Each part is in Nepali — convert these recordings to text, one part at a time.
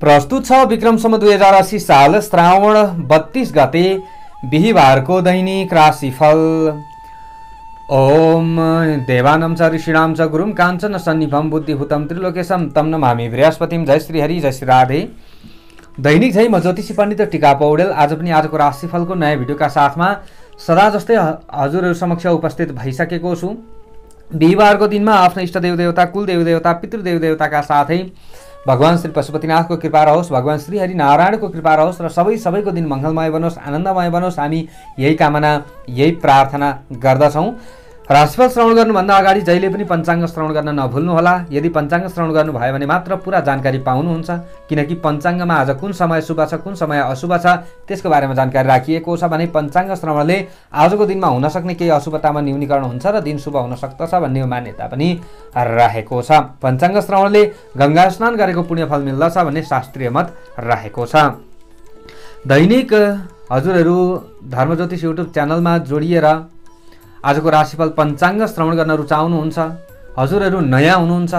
प्रस्तुत छ विक्रमसम्म दुई हजार असी साल श्रावण बत्तीस गते बिहिबारको दैनिक राशिफल ओम देवानम छ ऋषिणाम छ गुरुम काञ्चन सन्निभम बुद्धिभूतम त्रिलोकेशम तम्नम हामी बृहस्पतिम जय श्री हरि जय श्री राधे दैनिक झै म ज्योतिषी पण्डित टिका पौडेल आज पनि आजको राशिफलको नयाँ भिडियोका साथमा सदा जस्तै हजुरहरू समक्ष उपस्थित भइसकेको छु बिहिबारको दिनमा आफ्नो इष्टदेव देवता कुलदेव देवता पितृदेव साथै भगवान् श्री पशुपतिनाथको कृपा रहोस् भगवान् श्री हरिनारायणको कृपा रहोस् र सबै सबैको दिन मङ्गलमय बनोस् आनन्दमय बनोस् हामी यही कामना यही प्रार्थना गर्दछौँ राशिफल श्रवण गर्नुभन्दा अगाडि जहिले पनि पञ्चाङ्ग श्रवण गर्न नभुल्नुहोला यदि पञ्चाङ्ग श्रवण गर्नुभयो भने मात्र पुरा जानकारी पाउनुहुन्छ किनकि पञ्चाङ्गमा आज कुन समय शुभ छ कुन समय अशुभ छ त्यसको बारेमा जानकारी राखिएको छ भने पञ्चाङ्ग श्रवणले आजको दिनमा हुनसक्ने केही अशुभतामा न्यूनीकरण हुन्छ र दिन शुभ हुन सक्दछ भन्ने मान्यता पनि रहेको छ पञ्चाङ्ग श्रवणले गङ्गा स्नान गरेको पुण्यफल मिल्दछ भन्ने शास्त्रीय मत रहेको छ दैनिक हजुरहरू धर्मज्योतिष युट्युब च्यानलमा जोडिएर आजको राशिफल पञ्चाङ्ग श्रवण गर्न रुचाउनुहुन्छ हजुरहरू नयाँ हुनुहुन्छ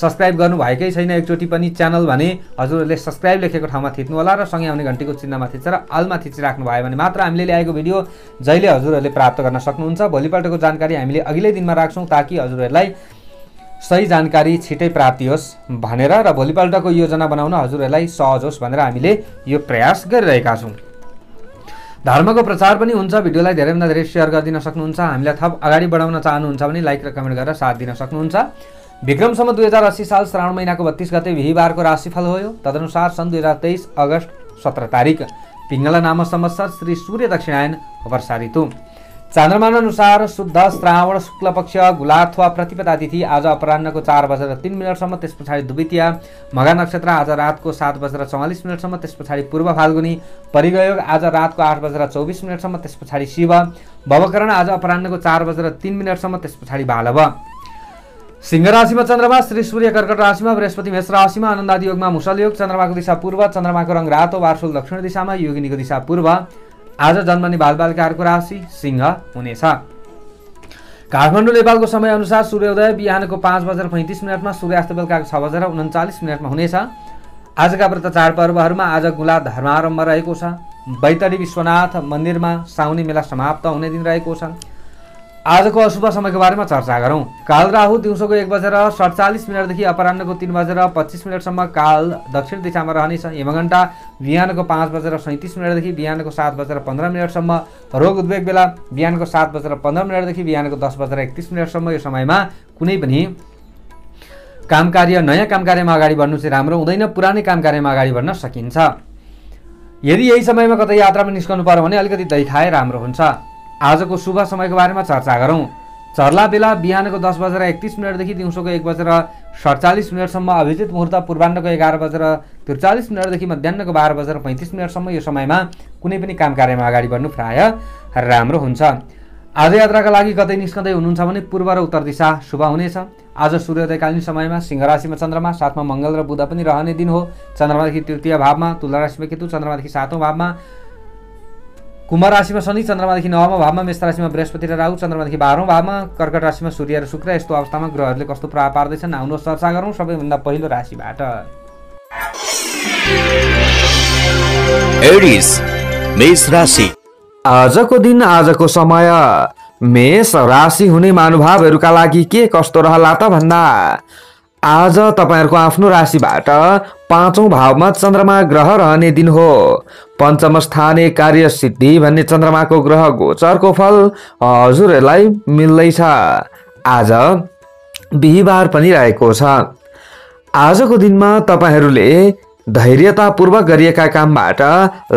सब्सक्राइब गर्नुभएकै छैन एकचोटि पनि च्यानल भने हजुरहरूले सब्सक्राइब लेखेको ठाउँमा थिच्नु होला र सँगै आउने घन्टीको चिन्हमा थिचेर अलमा थिचिराख्नु भयो भने मात्र हामीले ल्याएको भिडियो जहिले हजुरहरूले प्राप्त गर्न सक्नुहुन्छ भोलिपल्टको जानकारी हामीले अघिल्लै दिनमा राख्छौँ ताकि हजुरहरूलाई सही जानकारी छिटै प्राप्ति होस् भनेर र भोलिपल्टको योजना बनाउन हजुरहरूलाई सहज होस् भनेर हामीले यो प्रयास गरिरहेका छौँ धर्मको प्रचार पनि हुन्छ भिडियोलाई धेरैभन्दा धेरै सेयर गरिदिन सक्नुहुन्छ हामीलाई थप अगाडि बढाउन चाहनुहुन्छ भने लाइक र कमेन्ट गरेर साथ दिन सक्नुहुन्छ विक्रमसम्म दुई हजार अस्सी साल श्रावण महिनाको बत्तिस गते बिहिबारको राशिफल हो तदनुसार सन् दुई हजार तेइस अगस्त सत्र तारिक पिङ्गला नामसम्म सर श्री सूर्य दक्षिणायन वर्षा ऋतु चान्द्रमान अनुसार शुद्ध श्रावण शुक्ल पक्ष गुलाथवा प्रतिपदा तिथि आज अपरान्नको चार बजेर तिन मिनटसम्म त्यस पछाडि दुबितिया मघा नक्षत्र आज रातको सात बजेर चौवालिस मिनटसम्म त्यस पछाडि पूर्व फाल्गुनी परिगयोग आज रातको आठ बजेर चौबिस मिनटसम्म त्यस पछाडि शिव भवकरण आज अपरान्नको चार बजेर तिन मिनटसम्म त्यस पछाडि बालव सिंह राशिमा चन्द्रमा श्री सूर्य कर्कट राशिमा बृहस्पति मेष राशिमा आनन्दादि योगमा मुसलयोग चन्द्रमाको दिशा पूर्व चन्द्रमाको रङ रातो वार्सुल दक्षिण दिशामा योगिनीको दिशा पूर्व आज जन्मने बालबालिकाहरूको राशि सिंह हुनेछ काठमाडौँ नेपालको समयअनुसार सूर्योदय बिहानको पाँच बजेर पैँतिस मिनटमा सूर्यास्त बेलुकाको छ बजेर उन्चालिस मिनटमा हुनेछ आजका व्रत चाडपर्वहरूमा आज गुला धर्मारम्भ रहेको छ बैतडी विश्वनाथ मन्दिरमा साउने मेला समाप्त हुने दिन रहेको छ आजको अशुभ समयको बारेमा चर्चा गरौँ काल राहु दिउँसोको एक बजेर सडचालिस मिनटदेखि अपरान्नको तिन बजेर पच्चिस मिनटसम्म काल दक्षिण दिशामा रहनेछ हिमघण्टा बिहानको पाँच बजेर सैँतिस मिनटदेखि बिहानको सात बजेर पन्ध्र मिनटसम्म रोग उद्वेग बेला बिहानको सात बजेर पन्ध्र मिनटदेखि बिहानको दस बजेर एकतिस मिनटसम्म यो समयमा कुनै पनि काम कार्य नयाँ काम कार्यमा अगाडि बढ्नु चाहिँ राम्रो हुँदैन पुरानै काम कार्यमा अगाडि बढ्न सकिन्छ यदि यही समयमा कतै यात्रामा निस्कनु पर्यो भने अलिकति दही खाए राम्रो हुन्छ आजको शुभ समयको बारेमा चर्चा गरौँ चर्ला बेला बिहानको दस बजेर एकतिस मिनटदेखि दिउँसोको एक बजेर सडचालिस मिनटसम्म अभिजित मुहुर्त पूर्वान्नको एघार बजेर त्रिचालिस मिनटदेखि मध्याहको बाह्र बजेर पैँतिस मिनटसम्म यो समयमा कुनै पनि काम कार्यमा अगाडि बढ्नु प्राय राम्रो हुन्छ आज यात्राका लागि कतै निस्कँदै हुनुहुन्छ भने पूर्व र उत्तर दिशा शुभ हुनेछ आज सूर्योदयकालीन समयमा सिंह सिंहराशिमा चन्द्रमा साथमा मङ्गल र बुध पनि रहने दिन हो चन्द्रमादेखि तृतीय भावमा तुला राशिमा केतु चन्द्रमादेखि सातौँ भावमा कुम्भ राशिमा शनि चन्द्रमादेखि नवमा भावमा मेष राशिमा बृहस्पति र राहु चन्द्रमादेखि बाह्रौँ भावमा कर्कट राशिमा सूर्य र शुक्र यस्तो अवस्थामा ग्रहहरूले कस्तो प्रभाव पार्दैछन् आउनुहोस् चर्चा गरौँ सबैभन्दा पहिलो राशिबाट आजको दिन आजको समय मेष राशि हुने महानुभावहरूका लागि के कस्तो रहला त भन्दा आज तपाईँहरूको आफ्नो राशिबाट पाँचौँ भावमा चन्द्रमा ग्रह रहने दिन हो पञ्चम स्थाने कार्य सिद्धि भन्ने चन्द्रमाको ग्रह गोचरको फल हजुरहरूलाई मिल्दैछ आज बिहिबार पनि रहेको छ आजको दिनमा तपाईँहरूले धैर्यतापूर्वक गरिएका कामबाट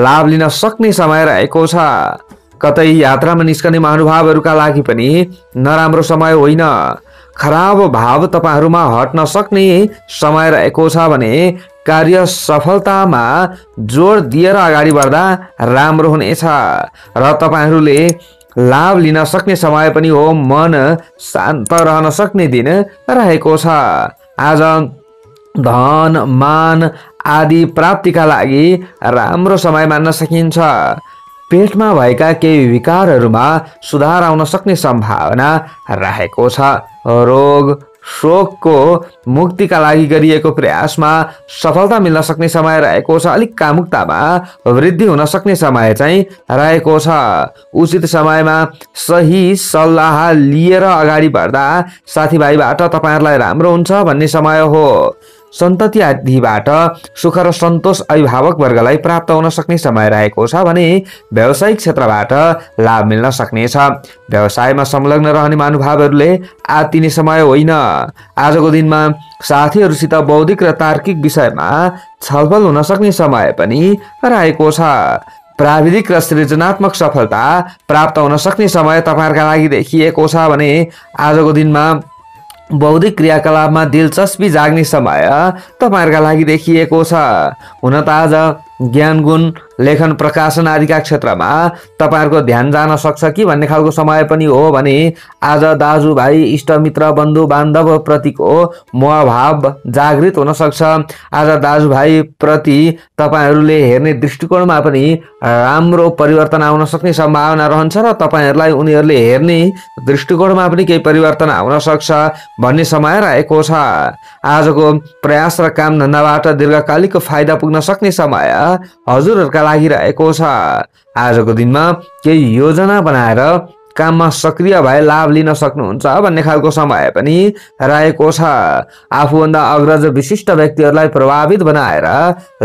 लाभ लिन सक्ने समय रहेको छ कतै यात्रामा निस्कने महानुभावहरूका लागि पनि नराम्रो समय होइन खराब भाव तपाईँहरूमा हट्न सक्ने समय रहेको छ भने कार्य सफलतामा जोड दिएर अगाडि बढ्दा राम्रो हुनेछ र तपाईँहरूले लाभ लिन सक्ने समय पनि हो मन शान्त रहन सक्ने दिन रहेको छ आज धन मान आदि प्राप्तिका लागि राम्रो समय मान्न सकिन्छ पेटमा भएका केही विकारहरूमा सुधार आउन सक्ने सम्भावना राखेको छ रोग शोकको मुक्तिका लागि गरिएको प्रयासमा सफलता मिल्न सक्ने समय रहेको छ अलिक कामुकतामा वृद्धि हुन सक्ने समय चाहिँ रहेको छ उचित समयमा सही सल्लाह लिएर अगाडि बढ्दा साथीभाइबाट तपाईँहरूलाई राम्रो हुन्छ भन्ने समय हो सन्तति आदिबाट सुख र सन्तोष अभिभावक वर्गलाई प्राप्त हुन सक्ने समय रहेको छ भने व्यावसायिक क्षेत्रबाट लाभ मिल्न सक्नेछ व्यवसायमा संलग्न रहने महानुभावहरूले आत्तिने समय होइन आजको दिनमा साथीहरूसित बौद्धिक र तार्किक विषयमा छलफल हुन सक्ने समय पनि रहेको छ प्राविधिक र सृजनात्मक सफलता प्राप्त हुन सक्ने समय तपाईँहरूका लागि देखिएको छ भने आजको दिनमा बौद्धिक क्रियाकलापमा दिलचस्पी जाग्ने समय तपाईँहरूका लागि देखिएको छ हुन त आज ज्ञान गुण लेखन प्रकाशन आदिका क्षेत्रमा तपाईँहरूको ध्यान जान सक्छ कि भन्ने खालको समय पनि हो भने आज दाजुभाइ इष्टमित्र बन्धु बान्धव प्रतिको मोहभाव जागृत हुन सक्छ आज दाजुभाइप्रति तपाईँहरूले हेर्ने दृष्टिकोणमा पनि राम्रो परिवर्तन आउन सक्ने सम्भावना रहन्छ र तपाईँहरूलाई उनीहरूले हेर्ने दृष्टिकोणमा पनि केही परिवर्तन आउन सक्छ भन्ने समय रहेको छ आजको प्रयास र कामधन्दाबाट दीर्घकालिक फाइदा पुग्न सक्ने समय हजुरहरूका लागिरहेको छ आजको दिनमा केही योजना बनाएर काममा सक्रिय भए लाभ लिन सक्नुहुन्छ भन्ने खालको समय पनि रहेको छ आफूभन्दा अग्रज विशिष्ट व्यक्तिहरूलाई प्रभावित बनाएर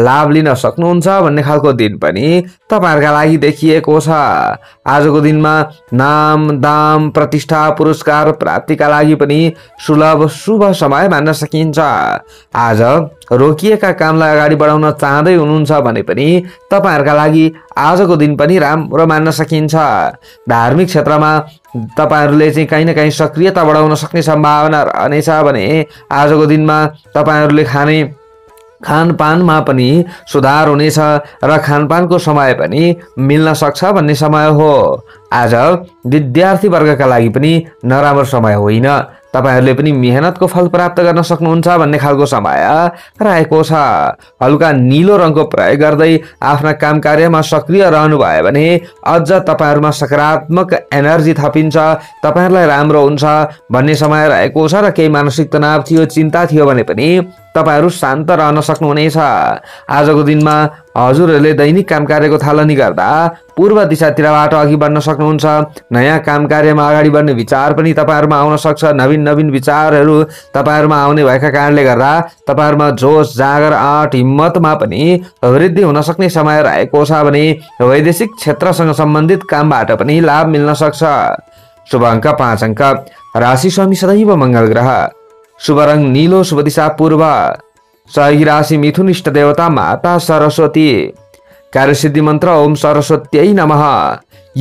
लाभ लिन सक्नुहुन्छ भन्ने खालको दिन पनि तपाईँहरूका लागि देखिएको छ आजको दिनमा नाम दाम प्रतिष्ठा पुरस्कार प्राप्तिका लागि पनि सुलभ शुभ समय मान्न सकिन्छ आज रोकिएका कामलाई अगाडि बढाउन चाहँदै हुनुहुन्छ भने पनि तपाईँहरूका लागि आजको दिन पनि राम्रो मान्न सकिन्छ धार्मिक क्षेत्रमा बेलामा तपाईँहरूले चाहिँ काहीँ न काहीँ सक्रियता बढाउन सक्ने सम्भावना रहनेछ भने आजको दिनमा तपाईँहरूले खाने खानपानमा पनि सुधार हुनेछ र खानपानको समय पनि मिल्न सक्छ भन्ने समय हो आज विद्यार्थीवर्गका लागि पनि नराम्रो समय होइन तपाईँहरूले पनि मेहनतको फल प्राप्त गर्न सक्नुहुन्छ भन्ने खालको समय रहेको छ हल्का निलो रङको प्रयोग गर्दै आफ्ना काम कार्यमा सक्रिय रहनुभयो भने अझ तपाईँहरूमा सकारात्मक एनर्जी थपिन्छ तपाईँहरूलाई राम्रो हुन्छ भन्ने समय रहेको छ र केही मानसिक तनाव थियो चिन्ता थियो भने पनि तपाईँहरू शान्त रहन सक्नुहुनेछ आजको दिनमा हजुरहरूले दैनिक काम कार्यको थालनी गर्दा पूर्व दिशातिरबाट अघि बढ्न सक्नुहुन्छ नयाँ काम कार्यमा अगाडि बढ्ने विचार पनि तपाईँहरूमा आउन सक्छ नवीन नवीन विचारहरू तपाईँहरूमा आउने भएका कारणले गर्दा तपाईँहरूमा जोस जागर आँट हिम्मतमा पनि वृद्धि हुन सक्ने समय रहेको छ भने वैदेशिक क्षेत्रसँग सम्बन्धित कामबाट पनि लाभ मिल्न सक्छ शुभ अङ्क पाँच अङ्क राशि स्वामी सदैव मङ्गल ग्रह शुभ रङ निलो शुभ दिशा पूर्व सही राशि मिथुन इष्ट देवता माता सरस्वती कार्यसिद्धि मन्त्र ओम सरस्वत्यै नम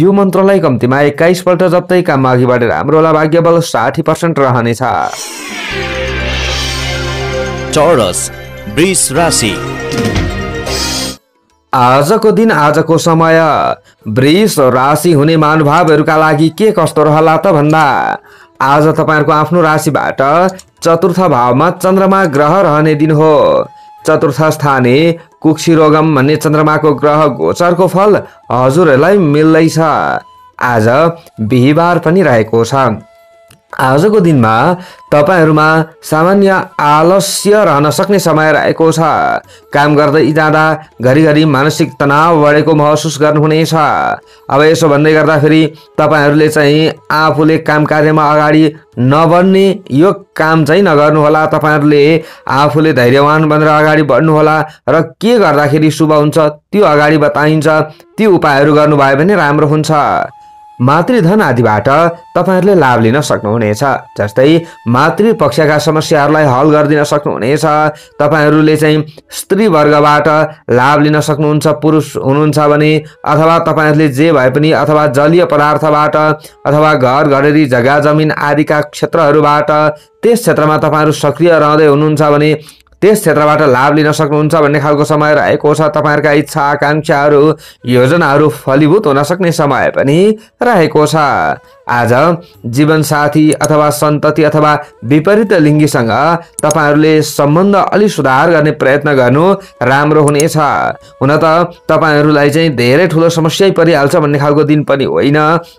यो मन्त्रलाई कम्तीमा एक्काइसपल्ट जप्दै काम अघि बढेर हाम्रो भाग्य बल साठी पर्सेन्ट रहनेछ आजको दिन आजको समय वृष राशि हुने महानुभावहरूका लागि के कस्तो रहला त भन्दा आज तपाईँहरूको आफ्नो राशिबाट चतुर्थ भावमा चन्द्रमा ग्रह रहने दिन हो चतुर्थ स्थाने कुक्षिरोगम भन्ने चन्द्रमाको ग्रह गोचरको फल हजुरहरूलाई मिल्दैछ आज बिहिबार पनि रहेको छ आजको दिनमा तपाईँहरूमा सामान्य आलस्य रहन सक्ने समय रहेको छ काम गर्दै जाँदा घरिघरि मानसिक तनाव बढेको महसुस गर्नुहुनेछ अब यसो भन्दै गर्दाखेरि तपाईँहरूले चाहिँ आफूले काम कार्यमा अगाडि नबढ्ने यो काम चाहिँ नगर्नुहोला तपाईँहरूले आफूले धैर्यवान बनेर अगाडि बढ्नुहोला र के गर्दाखेरि शुभ हुन्छ त्यो अगाडि बताइन्छ ती उपायहरू गर्नुभयो भने राम्रो हुन्छ मातृधन आदिबाट तपाईँहरूले लाभ लिन सक्नुहुनेछ जस्तै मातृपक्षका समस्याहरूलाई हल गरिदिन सक्नुहुनेछ तपाईँहरूले चाहिँ स्त्रीवर्गबाट लाभ लिन सक्नुहुन्छ पुरुष हुनुहुन्छ भने अथवा तपाईँहरूले जे भए पनि अथवा जलीय पदार्थबाट अथवा घर घरेरी जग्गा जमिन आदिका क्षेत्रहरूबाट त्यस क्षेत्रमा तपाईँहरू सक्रिय रहँदै हुनुहुन्छ भने त्यस क्षेत्रबाट लाभ लिन सक्नुहुन्छ भन्ने खालको समय रहेको छ तपाईँहरूका इच्छा आकाङ्क्षाहरू योजनाहरू फलीभूत हुन सक्ने समय पनि रहेको छ आज जीवनसाथी अथवा सन्तति अथवा विपरीत लिङ्गीसँग तपाईँहरूले सम्बन्ध अलि सुधार गर्ने प्रयत्न गर्नु राम्रो हुनेछ हुन त तपाईँहरूलाई चाहिँ धेरै ठुलो समस्या परिहाल्छ भन्ने खालको दिन पनि होइन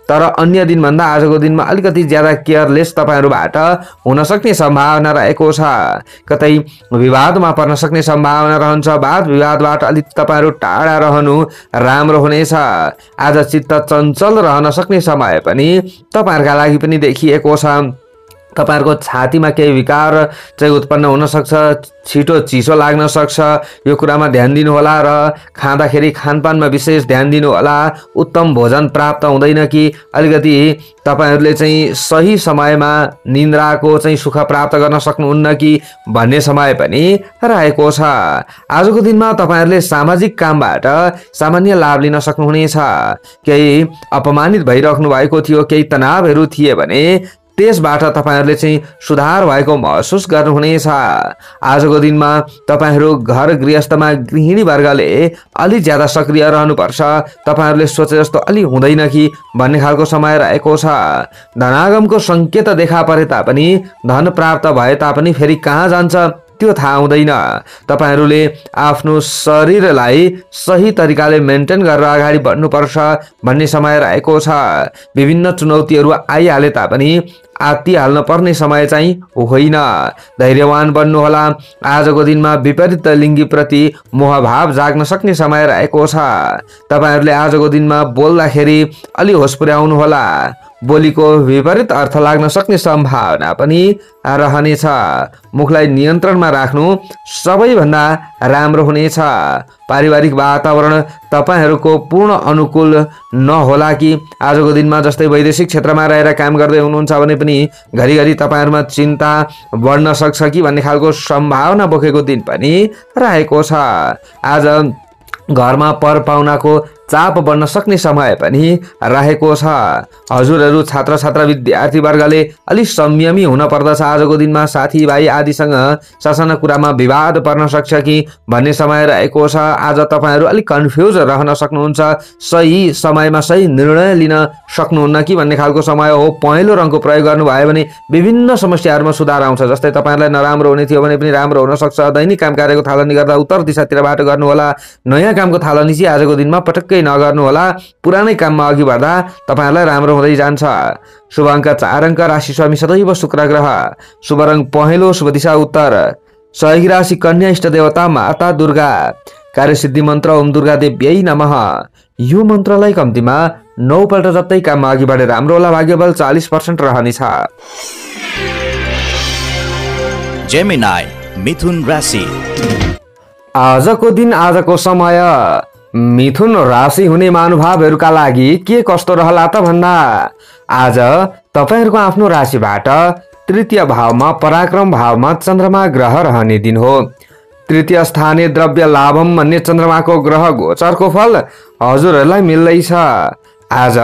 तर अन्य दिनभन्दा आजको दिनमा अलिकति ज्यादा केयरलेस तपाईँहरूबाट हुन सक्ने सम्भावना रहेको छ कतै विवादमा पर्न सक्ने सम्भावना रहन्छ वाद विवादबाट अलिक तपाईँहरू टाढा रहनु राम्रो हुनेछ आज चित्त चञ्चल रहन सक्ने समय पनि तपाईँहरूका लागि पनि देखिएको छ तपाईँहरूको छातीमा केही विकार चाहिँ उत्पन्न हुनसक्छ छिटो चिसो लाग्न सक्छ यो कुरामा ध्यान दिनुहोला र खाँदाखेरि खानपानमा विशेष ध्यान दिनुहोला उत्तम भोजन प्राप्त हुँदैन कि अलिकति तपाईँहरूले चाहिँ सही समयमा निन्द्राको चाहिँ सुख प्राप्त गर्न सक्नुहुन्न कि भन्ने समय पनि रहेको छ आजको दिनमा तपाईँहरूले सामाजिक कामबाट सामान्य लाभ लिन सक्नुहुनेछ केही अपमानित भइराख्नु भएको थियो केही तनावहरू थिए भने त्यसबाट तपाईँहरूले चाहिँ सुधार भएको महसुस गर्नुहुनेछ आजको दिनमा तपाईँहरू घर गृहस्थमा गृहिणी वर्गले अलि ज्यादा सक्रिय रहनुपर्छ तपाईँहरूले सोचे जस्तो अलि हुँदैन कि भन्ने खालको समय रहेको छ धनागमको सङ्केत देखा परे तापनि धन प्राप्त भए तापनि फेरि कहाँ जान्छ त्यो थाहा हुँदैन तपाईँहरूले आफ्नो शरीरलाई सही तरिकाले मेन्टेन गरेर अगाडि बढ्नुपर्छ भन्ने समय रहेको छ विभिन्न चुनौतीहरू आइहाले तापनि आत्ति पर्ने समय चाहिँ होइन धैर्यवान बन्नुहोला आजको दिनमा विपरीत प्रति मोहभाव जाग्न सक्ने समय रहेको छ तपाईँहरूले आजको दिनमा बोल्दाखेरि अलि होस पुर्याउनुहोला बोलीको विपरीत अर्थ लाग्न सक्ने सम्भावना पनि रहनेछ मुखलाई नियन्त्रणमा राख्नु सबैभन्दा राम्रो हुनेछ पारिवारिक वातावरण तपाईँहरूको पूर्ण अनुकूल नहोला कि आजको दिनमा जस्तै वैदेशिक क्षेत्रमा रहेर काम गर्दै हुनुहुन्छ भने पनि घरिघरि तपाईँहरूमा चिन्ता बढ्न सक्छ कि भन्ने खालको सम्भावना बोकेको दिन पनि रहेको छ आज घरमा पर पाहुनाको चाप बन्न सक्ने समय पनि रहेको छ हजुरहरू छात्र छात्रा विद्यार्थीवर्गले अलि संयमी हुन पर्दछ आजको दिनमा साथीभाइ आदिसँग शासन कुरामा विवाद पर्न सक्छ कि भन्ने समय रहेको छ आज तपाईँहरू अलिक कन्फ्युज रहन सक्नुहुन्छ सही समयमा सही निर्णय लिन सक्नुहुन्न कि भन्ने खालको समय हो पहेँलो रङको प्रयोग गर्नुभयो भने विभिन्न समस्याहरूमा सुधार आउँछ जस्तै तपाईँहरूलाई नराम्रो हुने थियो भने पनि राम्रो हुनसक्छ दैनिक काम कार्यको थालनी गर्दा उत्तर दिशातिरबाट गर्नुहोला नयाँ कामको थालनी चाहिँ आजको दिनमा पटक्कै नगर्नुहोला पुरानै काममा अघि बढ्दा तपाईँहरूलाई राम्रो हुँदै जान्छ शुभ अङ्क चार अङ्क राशि स्वामी सदैव शुक्र ग्रह शुभ रङ पहेँलो शुभ दिशा उत्तर सहयोगी राशि कन्या इष्ट देवता माता दुर्गा कार्यसिद्धि मन्त्र ओम दुर्गा देव्यै नमः यो मन्त्रलाई कम्तीमा नौपल्ट जप्दै काममा अघि बढेर राम्रो होला भाग्यबल चालिस पर्सेन्ट रहनेछ मिथुन राशि आजको दिन आजको समय मिथुन राशि हुने महानुभावहरूका लागि के कस्तो रहला त भन्दा आज तपाईँहरूको आफ्नो राशिबाट तृतीय भावमा पराक्रम भावमा चन्द्रमा ग्रह रहने दिन हो तृतीय स्थानीय द्रव्य लाभम भन्ने चन्द्रमाको ग्रह गोचरको फल हजुरहरूलाई मिल्दैछ आज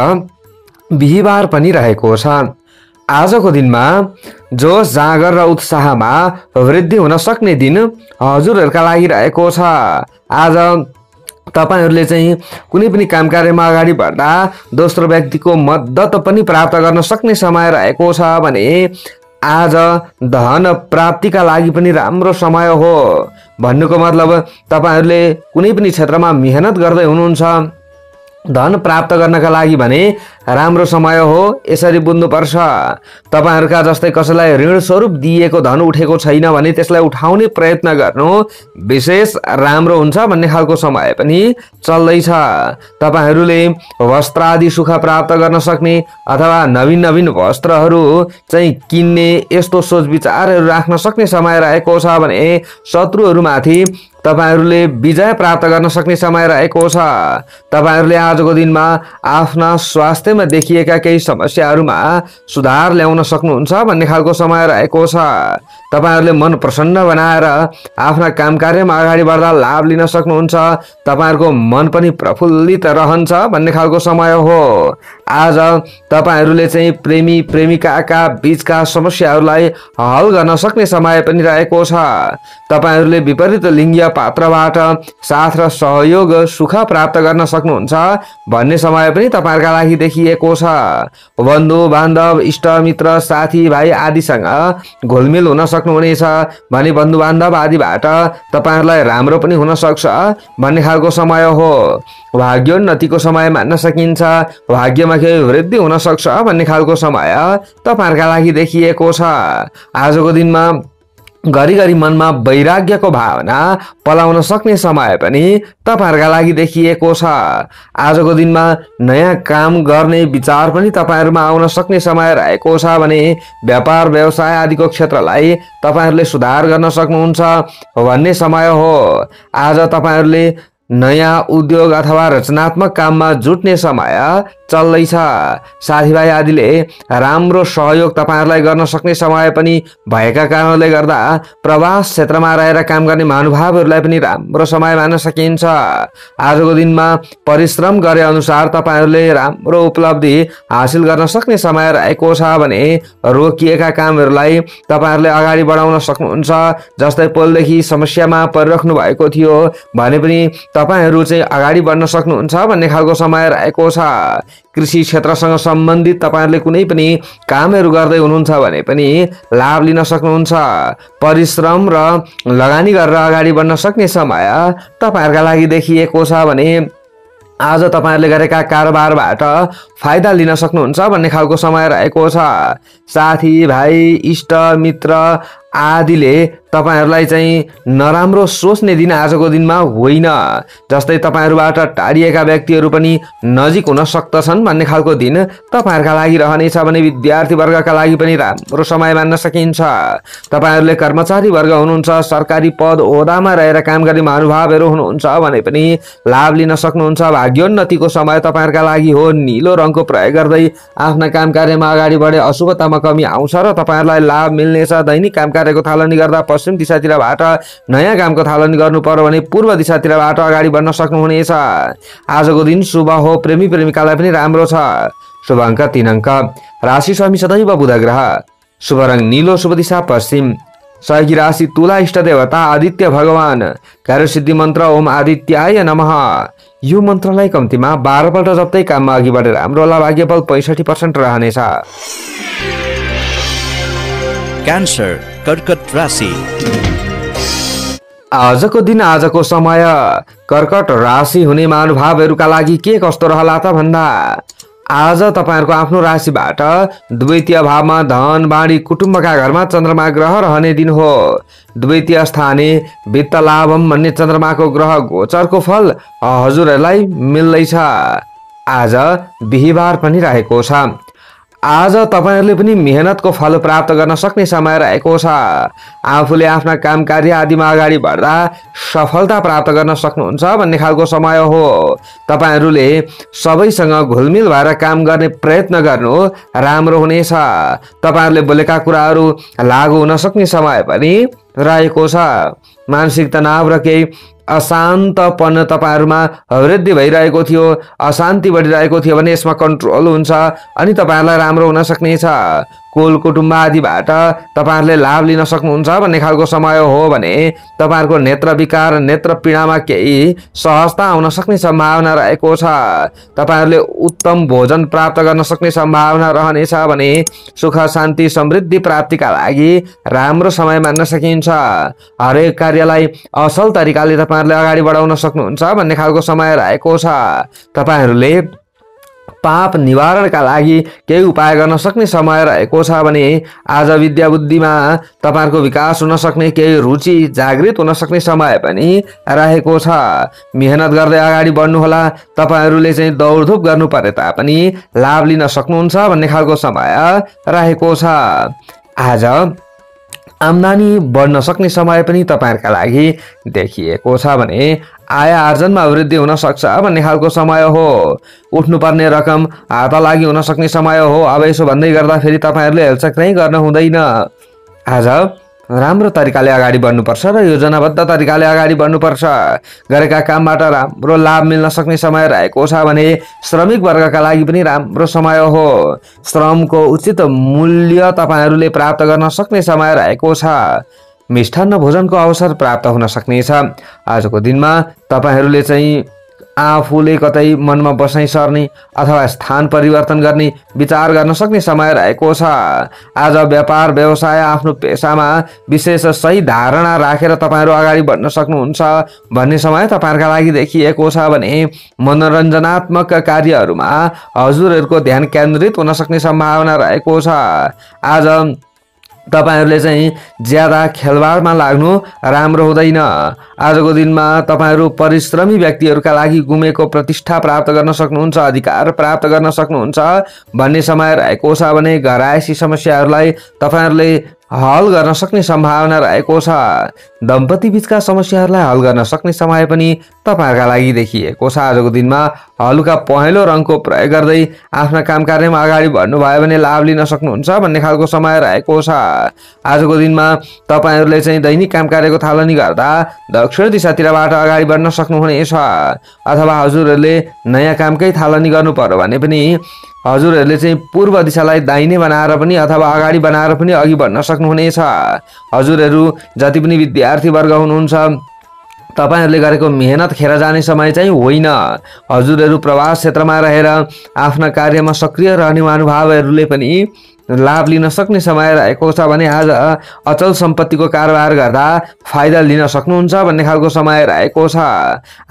बिहिबार पनि रहेको छ आजको दिनमा जोस जाँगर र उत्साहमा वृद्धि हुन सक्ने दिन हजुरहरूका लागि रहेको छ आज तपाईँहरूले चाहिँ कुनै पनि काम कार्यमा अगाडि बढ्दा दोस्रो व्यक्तिको मद्दत पनि प्राप्त गर्न सक्ने समय रहेको छ भने आज धन प्राप्तिका लागि पनि राम्रो समय हो भन्नुको मतलब तपाईँहरूले कुनै पनि क्षेत्रमा मेहनत गर्दै हुनुहुन्छ धन प्राप्त गर्नका लागि भने राम्रो समय हो यसरी बुझ्नुपर्छ तपाईँहरूका जस्तै कसैलाई ऋण स्वरूप दिएको धन उठेको छैन भने त्यसलाई उठाउने प्रयत्न गर्नु विशेष राम्रो हुन्छ भन्ने खालको समय पनि चल्दैछ तपाईँहरूले वस्त्र आदि सुख प्राप्त गर्न सक्ने अथवा नवीन नवीन वस्त्रहरू चाहिँ किन्ने यस्तो सोच विचारहरू राख्न सक्ने समय रहेको छ भने शत्रुहरूमाथि तपाईँहरूले विजय प्राप्त गर्न सक्ने समय रहेको छ तपाईँहरूले आजको दिनमा आफ्ना स्वास्थ्यमा देखिएका केही समस्याहरूमा सुधार ल्याउन सक्नुहुन्छ भन्ने खालको समय रहेको छ तपाईँहरूले मन प्रसन्न बनाएर आफ्ना काम कार्यमा अगाडि बढ्दा लाभ लिन सक्नुहुन्छ तपाईँहरूको मन पनि प्रफुल्लित रहन्छ भन्ने खालको समय हो आज तपाईँहरूले चाहिँ प्रेमी प्रेमिकाका बिचका समस्याहरूलाई हल गर्न सक्ने समय पनि रहेको छ तपाईँहरूले विपरीत लिङ्गीय पात्रबाट साथ र सहयोग सुख प्राप्त गर्न सक्नुहुन्छ भन्ने समय पनि तपाईँहरूका लागि देखिएको छ बन्धु बान्धव इष्टमित्र साथीभाइ आदिसँग घुलमिल हुन सक्छ सक्नुहुनेछ भने बन्धुबान्धव आदिबाट तपाईँहरूलाई राम्रो पनि हुन सक्छ भन्ने खालको समय हो भाग्योन्नतिको समय मान्न सकिन्छ भाग्यमा केही वृद्धि हुन सक्छ भन्ने खालको समय तपाईँहरूका लागि देखिएको छ आजको दिनमा घरिघरि मनमा वैराग्यको भावना पलाउन सक्ने समय पनि तपाईँहरूका लागि देखिएको छ आजको दिनमा नयाँ काम गर्ने विचार पनि तपाईँहरूमा आउन सक्ने समय रहेको छ भने व्यापार व्यवसाय आदिको क्षेत्रलाई तपाईँहरूले सुधार गर्न सक्नुहुन्छ भन्ने समय हो आज तपाईँहरूले नयाँ उद्योग अथवा रचनात्मक काममा जुट्ने समय चल्दैछ साथीभाइ आदिले राम्रो सहयोग तपाईँहरूलाई गर्न सक्ने समय पनि भएका कारणले गर्दा प्रवास क्षेत्रमा रहेर काम गर्ने महानुभावहरूलाई पनि राम्रो समय मान्न सकिन्छ आजको दिनमा परिश्रम गरे अनुसार तपाईँहरूले राम्रो उपलब्धि हासिल गर्न सक्ने समय रहेको छ भने रोकिएका कामहरूलाई तपाईँहरूले अगाडि बढाउन सक्नुहुन्छ जस्तै पोलदेखि समस्यामा परिराख्नु भएको थियो भने पनि तपाईँहरू चाहिँ अगाडि बढ्न सक्नुहुन्छ भन्ने खालको समय रहेको छ कृषि क्षेत्रसँग सम्बन्धित तपाईँहरूले कुनै पनि कामहरू गर्दै हुनुहुन्छ भने पनि लाभ लिन सक्नुहुन्छ परिश्रम र लगानी गरेर अगाडि बढ्न सक्ने समय तपाईँहरूका लागि देखिएको छ भने आज तपाईँहरूले गरेका कारोबारबाट फाइदा लिन सक्नुहुन्छ भन्ने खालको समय रहेको छ साथी भाइ इष्ट मित्र आदिले तपाईँहरूलाई चाहिँ नराम्रो सोच्ने दिन आजको दिनमा होइन जस्तै तपाईँहरूबाट टाढिएका व्यक्तिहरू पनि नजिक हुन सक्दछन् भन्ने खालको दिन तपाईँहरूका लागि रहनेछ भने विद्यार्थीवर्गका लागि पनि राम्रो समय मान्न सकिन्छ तपाईँहरूले कर्मचारी वर्ग हुनुहुन्छ सरकारी पद ओदामा रहेर काम गर्ने महानुभावहरू हुनुहुन्छ भने पनि लाभ लिन सक्नुहुन्छ भाग्योन्नतिको समय तपाईँहरूका लागि हो निलो रङको प्रयोग गर्दै आफ्ना काम कार्यमा अगाडि बढे अशुभतामा कमी आउँछ र तपाईँहरूलाई लाभ मिल्नेछ दैनिक काम कार्यको थालनी गर्दा पश्चिम दिशातिरबाट नयाँ कामको थालनी गर्नु पर्यो भने पूर्व दिशातिरबाट अगाडि बढ्न सक्नुहुनेछ आजको दिन शुभ हो प्रेमी प्रेमिकालाई पनि राम्रो छ शुभ अङ्क तिन अङ्क राशि स्वामी सदैव बुध ग्रह शुभ रङ निलो शुभ दिशा पश्चिम सहयोगी राशि तुला इष्ट देवता आदित्य भगवान कार्यसिद्धि मन्त्र ओम आदित्याय नमः यो मन्त्रलाई कम्तीमा बाह्रपल्ट जप्तै काममा अघि बढेर हाम्रो लाभाग्य बल पैँसठी पर्सेन्ट रहनेछ क्यान्सर कर्कट राशि आजको दिन आजको समय कर्कट राशि हुने महानुभावहरूका लागि के कस्तो रहला त भन्दा आज तपाईँहरूको आफ्नो राशिबाट द्वितीय भावमा धन बाणी कुटुम्बका घरमा चन्द्रमा ग्रह रहने दिन हो द्वितीय स्थाने वित्त लाभम भन्ने चन्द्रमाको ग्रह गोचरको फल हजुरहरूलाई मिल्दैछ आज बिहिबार पनि रहेको छ आज तपाईँहरूले पनि मेहनतको फल प्राप्त गर्न सक्ने समय रहेको छ आफूले आफ्ना काम कार्य आदिमा अगाडि बढ्दा सफलता प्राप्त गर्न सक्नुहुन्छ भन्ने खालको समय हो तपाईँहरूले सबैसँग घुलमिल भएर काम गर्ने प्रयत्न गर्नु राम्रो हुनेछ तपाईँहरूले बोलेका कुराहरू लागु हुन सक्ने समय पनि रहेको छ मानसिक तनाव र केही अशान्तपन तपाईँहरूमा वृद्धि भइरहेको थियो अशान्ति बढिरहेको थियो भने यसमा कन्ट्रोल हुन्छ अनि तपाईँहरूलाई राम्रो हुन सक्नेछ कोल कुटुम्बा आदिबाट तपाईँहरूले लाभ लिन सक्नुहुन्छ भन्ने खालको समय हो भने तपाईँहरूको नेत्र विकार नेत्र पीडामा केही सहजता आउन सक्ने सम्भावना रहेको छ तपाईँहरूले उत्तम भोजन प्राप्त गर्न सक्ने सम्भावना रहनेछ भने सुख शान्ति समृद्धि प्राप्तिका लागि राम्रो समय मान्न सकिन्छ हरेक कार्यलाई असल तरिकाले तपाईँहरूले अगाडि बढाउन सक्नुहुन्छ भन्ने खालको समय रहेको छ तपाईँहरूले पाप निवारणका लागि केही उपाय गर्न सक्ने समय रहेको छ भने आज विद्याबुद्धिमा बुद्धिमा तपाईँहरूको विकास हुन सक्ने केही रुचि जागृत हुन सक्ने समय पनि रहेको छ मेहनत गर्दै अगाडि बढ्नुहोला तपाईँहरूले चाहिँ दौडधुप गर्नु परे तापनि लाभ लिन सक्नुहुन्छ भन्ने खालको समय रहेको छ आज आम्दानी बढ्न सक्ने समय पनि तपाईँहरूका लागि देखिएको छ भने आय आर्जनमा वृद्धि हुन सक्छ भन्ने खालको समय हो उठ्नुपर्ने रकम हाता लागि हुन सक्ने समय हो अब यसो भन्दै गर्दा फेरि तपाईँहरूले हेलचक नै गर्न हुँदैन आज राम्रो तरिकाले अगाडि बढ्नुपर्छ र योजनाबद्ध तरिकाले अगाडि बढ्नुपर्छ गरेका कामबाट राम्रो लाभ मिल्न सक्ने समय रहेको छ भने श्रमिक वर्गका लागि पनि राम्रो समय हो श्रमको उचित मूल्य तपाईँहरूले प्राप्त गर्न सक्ने समय रहेको छ मिष्ठान्न भोजनको अवसर प्राप्त हुन सक्नेछ आजको दिनमा तपाईँहरूले चाहिँ आफूले कतै मनमा बसाइ सर्ने अथवा स्थान परिवर्तन गर्ने विचार गर्न सक्ने समय रहेको छ आज व्यापार व्यवसाय आफ्नो पेसामा विशेष सही धारणा राखेर तपाईँहरू अगाडि बढ्न सक्नुहुन्छ भन्ने समय तपाईँहरूका लागि देखिएको छ भने मनोरञ्जनात्मक कार्यहरूमा हजुरहरूको ध्यान केन्द्रित हुन सक्ने सम्भावना रहेको छ आज तपाईँहरूले चाहिँ ज्यादा खेलवाडमा लाग्नु राम्रो हुँदैन आजको दिनमा तपाईँहरू परिश्रमी व्यक्तिहरूका लागि गुमेको प्रतिष्ठा प्राप्त गर्न सक्नुहुन्छ अधिकार प्राप्त गर्न सक्नुहुन्छ भन्ने समय रहेको छ भने घरायसी समस्याहरूलाई तपाईँहरूले हल गर्न सक्ने सम्भावना रहेको छ दम्पतिबीचका समस्याहरूलाई हल गर्न सक्ने समय पनि तपाईँहरूका लागि देखिएको छ आजको दिनमा हलुका पहेँलो रङको प्रयोग गर्दै आफ्ना काम कार्यमा अगाडि बढ्नुभयो भने लाभ लिन सक्नुहुन्छ भन्ने खालको समय रहेको छ आजको दिनमा तपाईँहरूले चाहिँ दैनिक काम कार्यको थालनी गर्दा दक्षिण दिशातिरबाट अगाडि बढ्न सक्नुहुनेछ अथवा हजुरहरूले नयाँ कामकै थालनी गर्नु पर्यो भने पनि हजुरहरूले चाहिँ पूर्व दिशालाई दाहिने बनाएर पनि अथवा अगाडि बनाएर पनि अघि बढ्न सक्नुहुनेछ हजुरहरू जति पनि विद्यार्थीवर्ग हुनुहुन्छ तपाईँहरूले गरेको मेहनत खेर जाने समय चाहिँ होइन हजुरहरू प्रवास क्षेत्रमा रहेर आफ्ना कार्यमा सक्रिय रहने महानुभावहरूले पनि लाभ लिन सक्ने समय रहेको छ भने आज अचल सम्पत्तिको कारोबार गर्दा फाइदा लिन सक्नुहुन्छ भन्ने खालको समय रहेको छ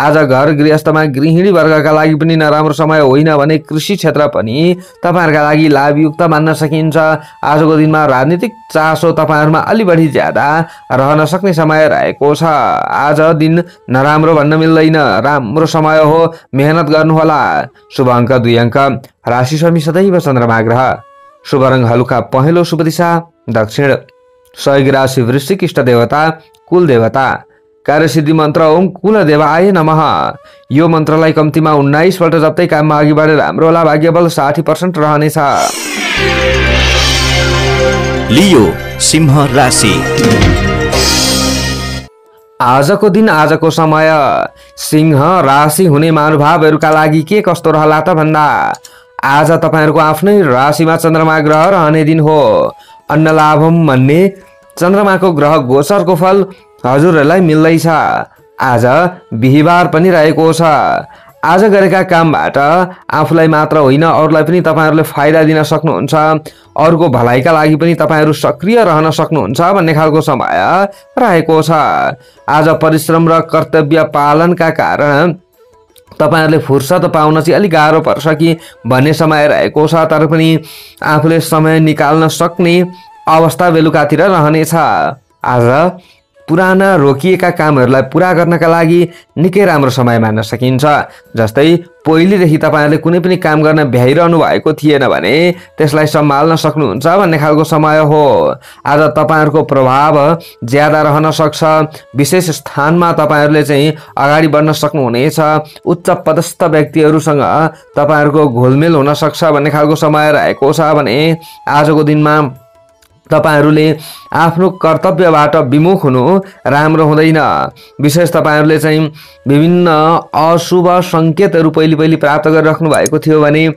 आज घर गृहस्थमा गृहिणी वर्गका लागि पनि नराम्रो समय होइन भने कृषि क्षेत्र पनि तपाईँहरूका लागि लाभयुक्त मान्न सकिन्छ आजको दिनमा राजनीतिक चासो तपाईँहरूमा अलि बढी ज्यादा रहन सक्ने समय रहेको छ आज दिन नराम्रो भन्न मिल्दैन राम्रो समय हो मेहनत गर्नुहोला शुभ अङ्क दुई अङ्क राशि स्वामी सदैव चन्द्रमा ग्रह शुभ रङ हलुका पहेँलो शुभ दिशा दक्षिण सहयोग राशि वृश्चिक इष्ट देवता कुल देवता कार्यसिद्धि मन्त्र ओम कुल देवाय नमः यो मन्त्रलाई कम्तीमा उन्नाइसपल्ट जप्दै काममा अघि बढेर राम्रो होला भाग्यबल साठी पर्सेन्ट रहनेछ लियो सिंह आजको दिन आजको समय सिंह राशि हुने महानुभावहरूका लागि के कस्तो रहला त भन्दा आज तपाईँहरूको आफ्नै राशिमा चन्द्रमा ग्रह रहने दिन हो अन्नलाभम भन्ने चन्द्रमाको ग्रह गोचरको फल हजुरहरूलाई मिल्दैछ आज बिहिबार पनि रहेको छ आज गरेका कामबाट आफूलाई मात्र होइन अरूलाई पनि तपाईँहरूले फाइदा दिन सक्नुहुन्छ अरूको भलाइका लागि पनि तपाईँहरू सक्रिय रहन सक्नुहुन्छ भन्ने खालको समय रहेको छ आज परिश्रम र कर्तव्य पालनका कारण तपाईँहरूले फुर्सद पाउन चाहिँ अलिक गाह्रो पर्छ कि भन्ने समय रहेको छ तर पनि आफूले समय निकाल्न सक्ने अवस्था बेलुकातिर रहनेछ आज पुराना रोकिएका कामहरूलाई पुरा गर्नका लागि निकै राम्रो समय मान्न सकिन्छ जस्तै पहिलेदेखि तपाईँहरूले कुनै पनि काम गर्न भ्याइरहनु भएको थिएन भने त्यसलाई सम्हाल्न सक्नुहुन्छ भन्ने खालको समय हो आज तपाईँहरूको प्रभाव ज्यादा रहन सक्छ विशेष स्थानमा तपाईँहरूले चाहिँ अगाडि बढ्न सक्नुहुनेछ उच्च पदस्थ व्यक्तिहरूसँग तपाईँहरूको घोलमेल हुन सक्छ भन्ने खालको समय रहेको छ भने आजको दिनमा तपाईँहरूले आफ्नो कर्तव्यबाट विमुख हुनु राम्रो हुँदैन विशेष तपाईँहरूले चाहिँ विभिन्न अशुभ सङ्केतहरू पहिले पहिले प्राप्त गरिराख्नु भएको थियो भने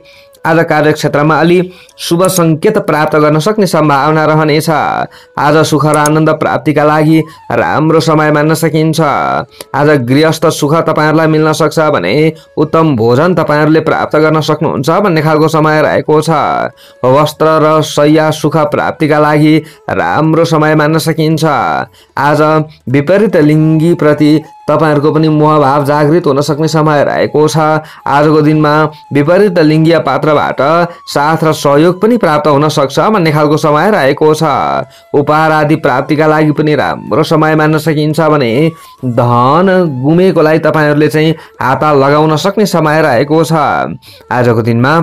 आज कार्यक्षेत्रमा अलि शुभ सङ्केत प्राप्त गर्न सक्ने सम्भावना रहनेछ आज सुख र आनन्द प्राप्तिका लागि राम्रो समय मान्न सकिन्छ आज गृहस्थ सुख तपाईँहरूलाई मिल्न सक्छ भने उत्तम भोजन तपाईँहरूले प्राप्त गर्न सक्नुहुन्छ भन्ने खालको समय रहेको छ वस्त्र र शैया सुख प्राप्तिका लागि राम्रो समय मान्न सकिन्छ आज विपरीत लिङ्गीप्रति तपाईँहरूको पनि मोहभाव जागृत हुन सक्ने समय रहेको छ आजको दिनमा विपरीत लिङ्गीय पात्रबाट साथ र सहयोग पनि प्राप्त हुन सक्छ भन्ने खालको समय रहेको छ उपहार आदि प्राप्तिका लागि पनि राम्रो समय मान्न सकिन्छ भने धन गुमेकोलाई तपाईँहरूले चाहिँ हाता लगाउन सक्ने समय रहेको छ आजको दिनमा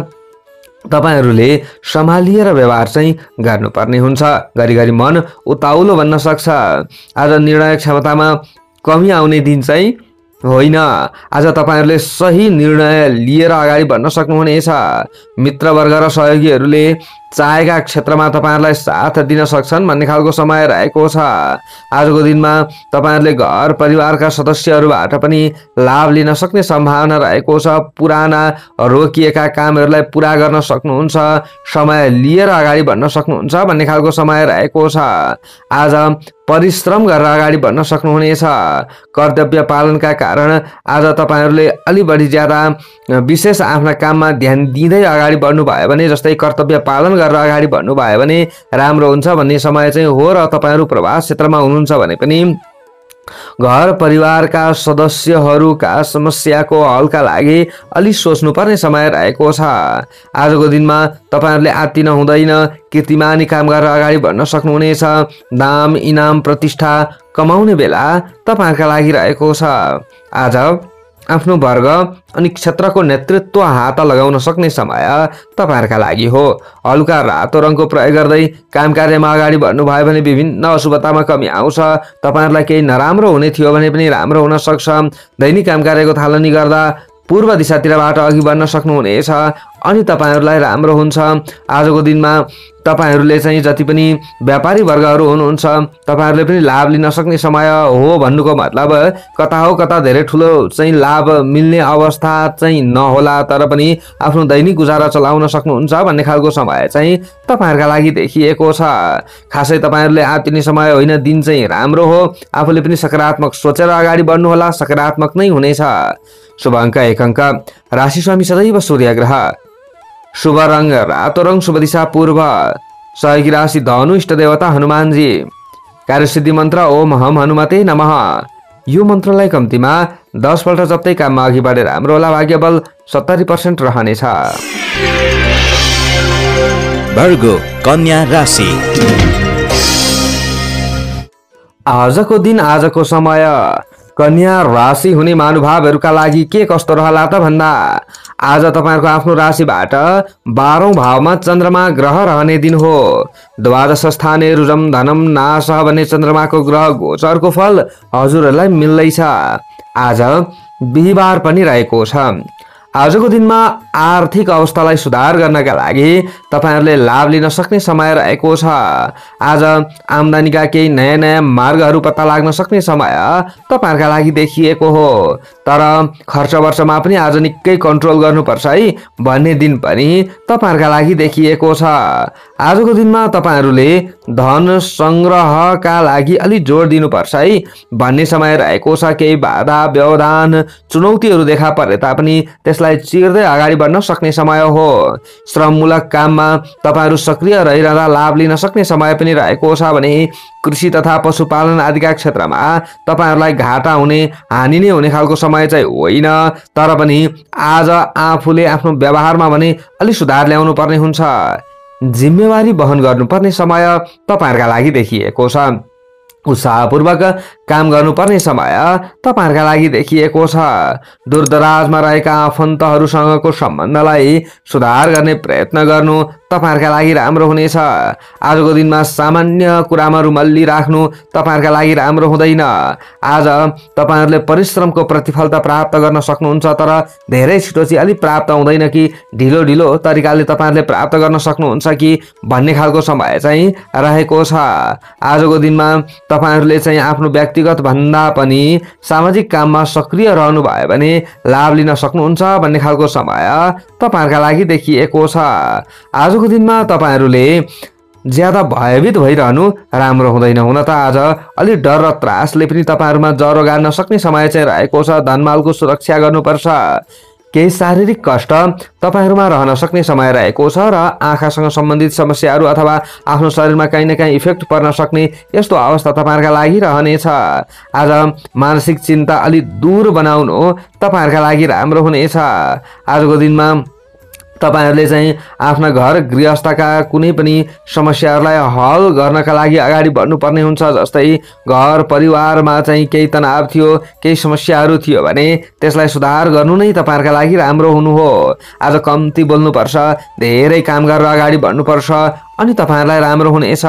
तपाईँहरूले सम्हालिएर व्यवहार चाहिँ गर्नुपर्ने हुन्छ घरिघरि मन उताउलो बन्न सक्छ आज निर्णय क्षमतामा कमी आउने दिन चाहिँ होइन आज तपाईँहरूले सही निर्णय लिएर अगाडि बढ्न सक्नुहुनेछ मित्रवर्ग र सहयोगीहरूले चाहेका क्षेत्रमा तपाईँहरूलाई साथ दिन सक्छन् भन्ने खालको समय रहेको छ आजको दिनमा तपाईँहरूले घर परिवारका सदस्यहरूबाट पनि लाभ लिन सक्ने सम्भावना रहेको छ पुराना रोकिएका कामहरूलाई पुरा गर्न सक्नुहुन्छ समय लिएर अगाडि बढ्न सक्नुहुन्छ भन्ने खालको समय रहेको छ आज परिश्रम गरेर अगाडि बढ्न सक्नुहुनेछ कर्तव्य पालनका कारण आज तपाईँहरूले अलि बढी ज्यादा विशेष आफ्ना काममा ध्यान दिँदै अगाडि बढ्नुभयो भने जस्तै कर्तव्य पालन गरेर अगाडि भन्नुभयो भने राम्रो हुन्छ भन्ने समय चाहिँ हो र तपाईँहरू प्रभास क्षेत्रमा हुनुहुन्छ भने पनि घर परिवारका सदस्यहरूका समस्याको हलका लागि अलि सोच्नुपर्ने समय रहेको छ आजको दिनमा तपाईँहरूले आत्तिन हुँदैन कीर्तिमानी काम गरेर अगाडि बढ्न सक्नुहुनेछ नाम इनाम प्रतिष्ठा कमाउने बेला तपाईँहरूका लागि रहेको छ आज आफ्नो वर्ग अनि क्षेत्रको नेतृत्व हात लगाउन सक्ने समय तपाईँहरूका लागि हो हल्का रातो रङको प्रयोग गर्दै काम कार्यमा अगाडि बढ्नुभयो भने विभिन्न अशुभतामा कमी आउँछ तपाईँहरूलाई केही नराम्रो हुने थियो भने पनि राम्रो हुन सक्छ दैनिक काम कार्यको थालनी गर्दा पूर्व दिशातिरबाट अघि बढ्न सक्नुहुनेछ अनि तपाईँहरूलाई राम्रो हुन्छ आजको दिनमा तपाईँहरूले चाहिँ जति पनि व्यापारी वर्गहरू हुनुहुन्छ तपाईँहरूले पनि लाभ लिन सक्ने समय हो भन्नुको मतलब कता हो कता धेरै ठुलो चाहिँ लाभ मिल्ने अवस्था चाहिँ नहोला तर पनि आफ्नो दैनिक गुजारा चलाउन सक्नुहुन्छ भन्ने खालको समय चाहिँ तपाईँहरूका लागि देखिएको छ खासै तपाईँहरूले आत्तिने समय होइन दिन चाहिँ राम्रो हो आफूले पनि सकारात्मक सोचेर अगाडि बढ्नुहोला सकारात्मक नै हुनेछ शुभ अङ्क एक अङ्क राशि स्वामी सदैव सूर्यग्रह शुभ रङ रातो रङ शुभ दिशा पूर्व सहयोगी राशि धनु इष्टदेवता हनुमानजी कार्यसिद्धि मन्त्र ओम हम हनुमते नमः यो मन्त्रलाई कम्तीमा दसपल्ट जप्दै काममा अघि बढेर हाम्रो होला भाग्य बल सत्तरी पर्सेन्ट रहनेछ कन्या आजको दिन आजको समय कन्या राशि हुने महानुभावहरूका लागि के कस्तो रहला त भन्दा आज तपाईँहरूको आफ्नो राशिबाट बाह्रौँ भावमा चन्द्रमा ग्रह रहने दिन हो द्वादश स्थाने रुजम धनम नाश भन्ने चन्द्रमाको ग्रह गोचरको फल हजुरहरूलाई मिल्दैछ आज बिहिबार पनि रहेको छ आजको दिनमा आर्थिक अवस्थालाई सुधार गर्नका लागि तपाईँहरूले लाभ लिन सक्ने समय रहेको छ आज आम्दानीका केही नयाँ नयाँ मार्गहरू पत्ता लाग्न सक्ने समय तपाईँहरूका लागि देखिएको हो तर खर्च वर्षमा पनि आज निकै कन्ट्रोल गर्नुपर्छ है भन्ने दिन पनि तपाईँहरूका लागि देखिएको छ आजको दिनमा तपाईँहरूले धन सङ्ग्रहका लागि अलिक जोड दिनुपर्छ है भन्ने समय रहेको छ केही बाधा व्यवधान चुनौतीहरू देखा परे तापनि त्यसलाई चिर्दै अगाडि बढ्न सक्ने समय हो श्रममूलक काममा तपाईँहरू सक्रिय रहिरहँदा लाभ लिन सक्ने समय पनि रहेको छ भने कृषि तथा पशुपालन आदिका क्षेत्रमा तपाईँहरूलाई घाटा हुने हानि नै हुने खालको समय समय चाहिँ होइन तर पनि आज आफूले आफ्नो व्यवहारमा भने अलिक सुधार ल्याउनु पर्ने हुन्छ जिम्मेवारी वहन गर्नुपर्ने समय तपाईँहरूका लागि देखिएको छ उत्साहपूर्वक काम गर्नुपर्ने समय तपाईँहरूका लागि देखिएको छ दूरदराजमा रहेका आफन्तहरूसँगको सम्बन्धलाई सुधार गर्ने प्रयत्न गर्नु तपाईँहरूका लागि राम्रो हुनेछ आजको दिनमा सामान्य कुरामा रुमल्ली राख्नु तपाईँहरूका लागि राम्रो हुँदैन आज तपाईँहरूले परिश्रमको प्रतिफलता प्राप्त गर्न सक्नुहुन्छ तर धेरै छिटो चाहिँ अलिक प्राप्त हुँदैन कि ढिलो ढिलो तरिकाले तपाईँहरूले प्राप्त गर्न सक्नुहुन्छ कि भन्ने खालको समय चाहिँ रहेको छ आजको दिनमा तपाईँहरूले चाहिँ आफ्नो व्यक्तिगत भन्दा पनि सामाजिक काममा सक्रिय रहनु भयो भने लाभ लिन सक्नुहुन्छ भन्ने खालको समय तपाईँहरूका लागि देखिएको छ आज आजको दिनमा तपाईँहरूले ज्यादा भयभीत भइरहनु राम्रो हुँदैन हुन त आज अलिक डर र त्रासले पनि तपाईँहरूमा जरो गाड्न सक्ने समय चाहिँ रहेको छ धनमालको सुरक्षा गर्नुपर्छ केही शारीरिक कष्ट तपाईँहरूमा रहन सक्ने समय रहेको छ र आँखासँग सम्बन्धित समस्याहरू अथवा आफ्नो शरीरमा काहीँ न काहीँ इफेक्ट पर्न सक्ने यस्तो अवस्था तपाईँहरूका लागि रहनेछ आज मानसिक चिन्ता अलिक दूर बनाउनु तपाईँहरूका लागि राम्रो हुनेछ आजको दिनमा तपाईँहरूले चाहिँ आफ्ना घर गृहस्थका कुनै पनि समस्याहरूलाई हल गर्नका लागि अगाडि बढ्नुपर्ने हुन्छ जस्तै घर परिवारमा चाहिँ केही तनाव थियो केही समस्याहरू थियो भने त्यसलाई सुधार गर्नु नै तपाईँहरूका लागि राम्रो हुनु हो आज कम्ती बोल्नुपर्छ धेरै काम गरेर अगाडि बढ्नुपर्छ अनि तपाईँहरूलाई राम्रो हुनेछ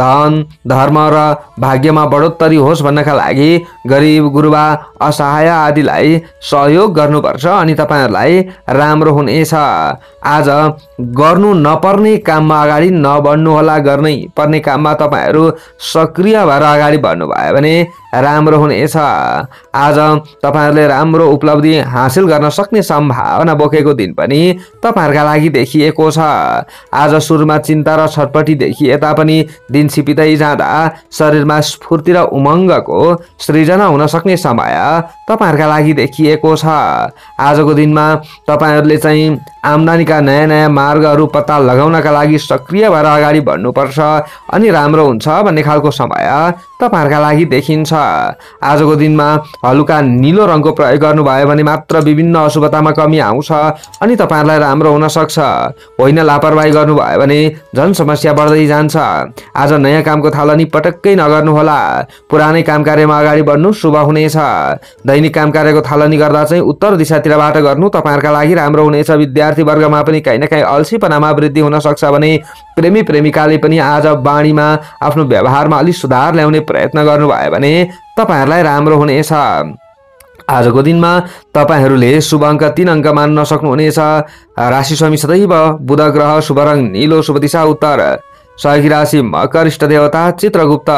धन धर्म र भाग्यमा बढोत्तरी होस् भन्नका लागि गरिब गुरुवा असहाय आदिलाई सहयोग गर्नुपर्छ अनि तपाईँहरूलाई राम्रो हुनेछ आज गर्नु नपर्ने काममा अगाडि नबढ्नुहोला गर्नै पर्ने काममा तपाईँहरू सक्रिय भएर अगाडि बढ्नुभयो भने राम्रो हुनेछ आज तपाईँहरूले राम्रो उपलब्धि हासिल गर्न सक्ने सम्भावना बोकेको दिन पनि तपाईँहरूका लागि देखिएको छ आज सुरुमा चिन्ता चिन्ता र छटपटीदेखि यता पनि दिन सिपिँदै जाँदा शरीरमा स्फूर्ति र उमङ्गको सृजना हुन सक्ने समय तपाईँहरूका लागि देखिएको छ आजको दिनमा तपाईँहरूले चाहिँ आम्दानीका नयाँ नयाँ मार्गहरू पत्ता लगाउनका लागि सक्रिय भएर अगाडि बढ्नुपर्छ अनि राम्रो हुन्छ भन्ने खालको समय तपाईँहरूका लागि देखिन्छ आजको दिनमा हलुका निलो रङको प्रयोग गर्नुभयो भने मात्र विभिन्न अशुभतामा कमी आउँछ अनि तपाईँहरूलाई राम्रो हुनसक्छ होइन लापरवाही गर्नुभयो भने झन् समस्या बढ्दै जान्छ आज नयाँ कामको थालनी पटक्कै नगर्नुहोला पुरानै काम कार्यमा अगाडि बढ्नु शुभ हुनेछ दैनिक काम कार्यको थालनी गर्दा चाहिँ उत्तर दिशातिरबाट गर्नु तपाईँहरूका लागि राम्रो हुनेछ विद्यार्थी वर्गमा पनि काहीँ न काहीँ अल्छीपनामा वृद्धि हुन सक्छ भने प्रेमी प्रेमिकाले पनि आज वाणीमा आफ्नो व्यवहारमा अलिक सुधार ल्याउने प्रयत्न गर्नुभयो भने तपाईँहरूलाई राम्रो हुनेछ आजको दिनमा तपाईँहरूले शुभ अङ्क तिन अङ्क मान्न सक्नुहुनेछ राशि स्वामी सदैव बुध ग्रह शुभ रङ निलो शुभ दिशा उत्तर सही राशि मकर इष्ट देवता चित्रगुप्त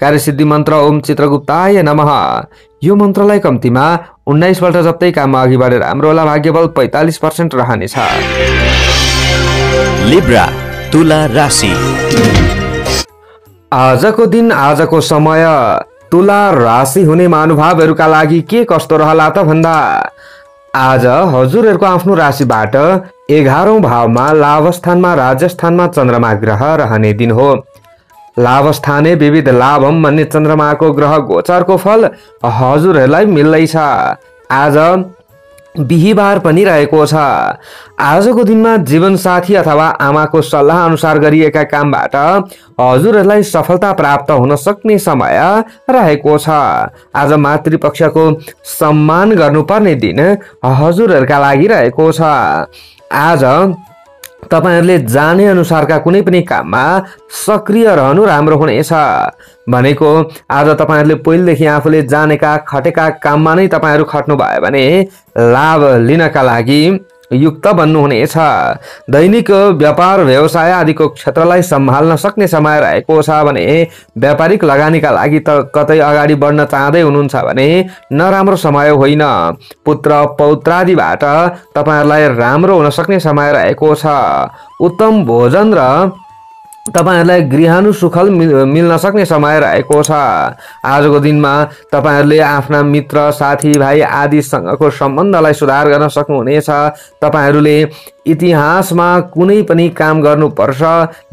कार्यसिद्धि मन्त्र ओम चित्रगुप्ताय नम यो मन्त्रलाई कम्तीमा उन्नाइसपल्ट जप्दै काममा अघि बढेर हाम्रो होला भाग्यबल पैँतालिस पर्सेन्ट रहनेछ लिब्रा तुला आजको दिन आजको समय तुला राशि हुने महानुभावहरूका लागि के कस्तो रहला त भन्दा आज हजुरहरूको आफ्नो राशिबाट एघारौँ भावमा लाभस्थानमा राजस्थानमा चन्द्रमा ग्रह रहने दिन हो लाभस्थाने विविध लाभम भन्ने चन्द्रमाको ग्रह गोचरको फल हजुरहरूलाई मिल्दैछ आज बिहिबार पनि रहेको छ आजको दिनमा जीवनसाथी अथवा आमाको सल्लाह अनुसार गरिएका कामबाट हजुरहरूलाई सफलता प्राप्त हुन सक्ने समय रहेको छ आज मातृपक्षको सम्मान गर्नुपर्ने दिन हजुरहरूका लागि रहेको छ आज तपाईँहरूले जाने अनुसारका कुनै पनि काममा सक्रिय रहनु राम्रो हुनेछ भनेको आज तपाईँहरूले पहिलेदेखि आफूले जानेका खटेका काममा नै तपाईँहरू खट्नु भयो भने लाभ लिनका लागि युक्त बन्नुहुनेछ दैनिक व्यापार व्यवसाय आदिको क्षेत्रलाई सम्हाल्न सक्ने समय रहेको छ भने व्यापारिक लगानीका लागि त कतै अगाडि बढ्न चाहँदै हुनुहुन्छ भने नराम्रो समय होइन पुत्र पौत्रादिबाट तपाईँहरूलाई राम्रो हुन सक्ने समय रहेको छ उत्तम भोजन र तपाईँहरूलाई गृहानु सुखल मिल्न सक्ने समय रहेको छ आजको दिनमा तपाईँहरूले आफ्ना मित्र साथीभाइ आदिसँगको सम्बन्धलाई सुधार गर्न सक्नुहुनेछ तपाईँहरूले इतिहासमा कुनै पनि काम गर्नुपर्छ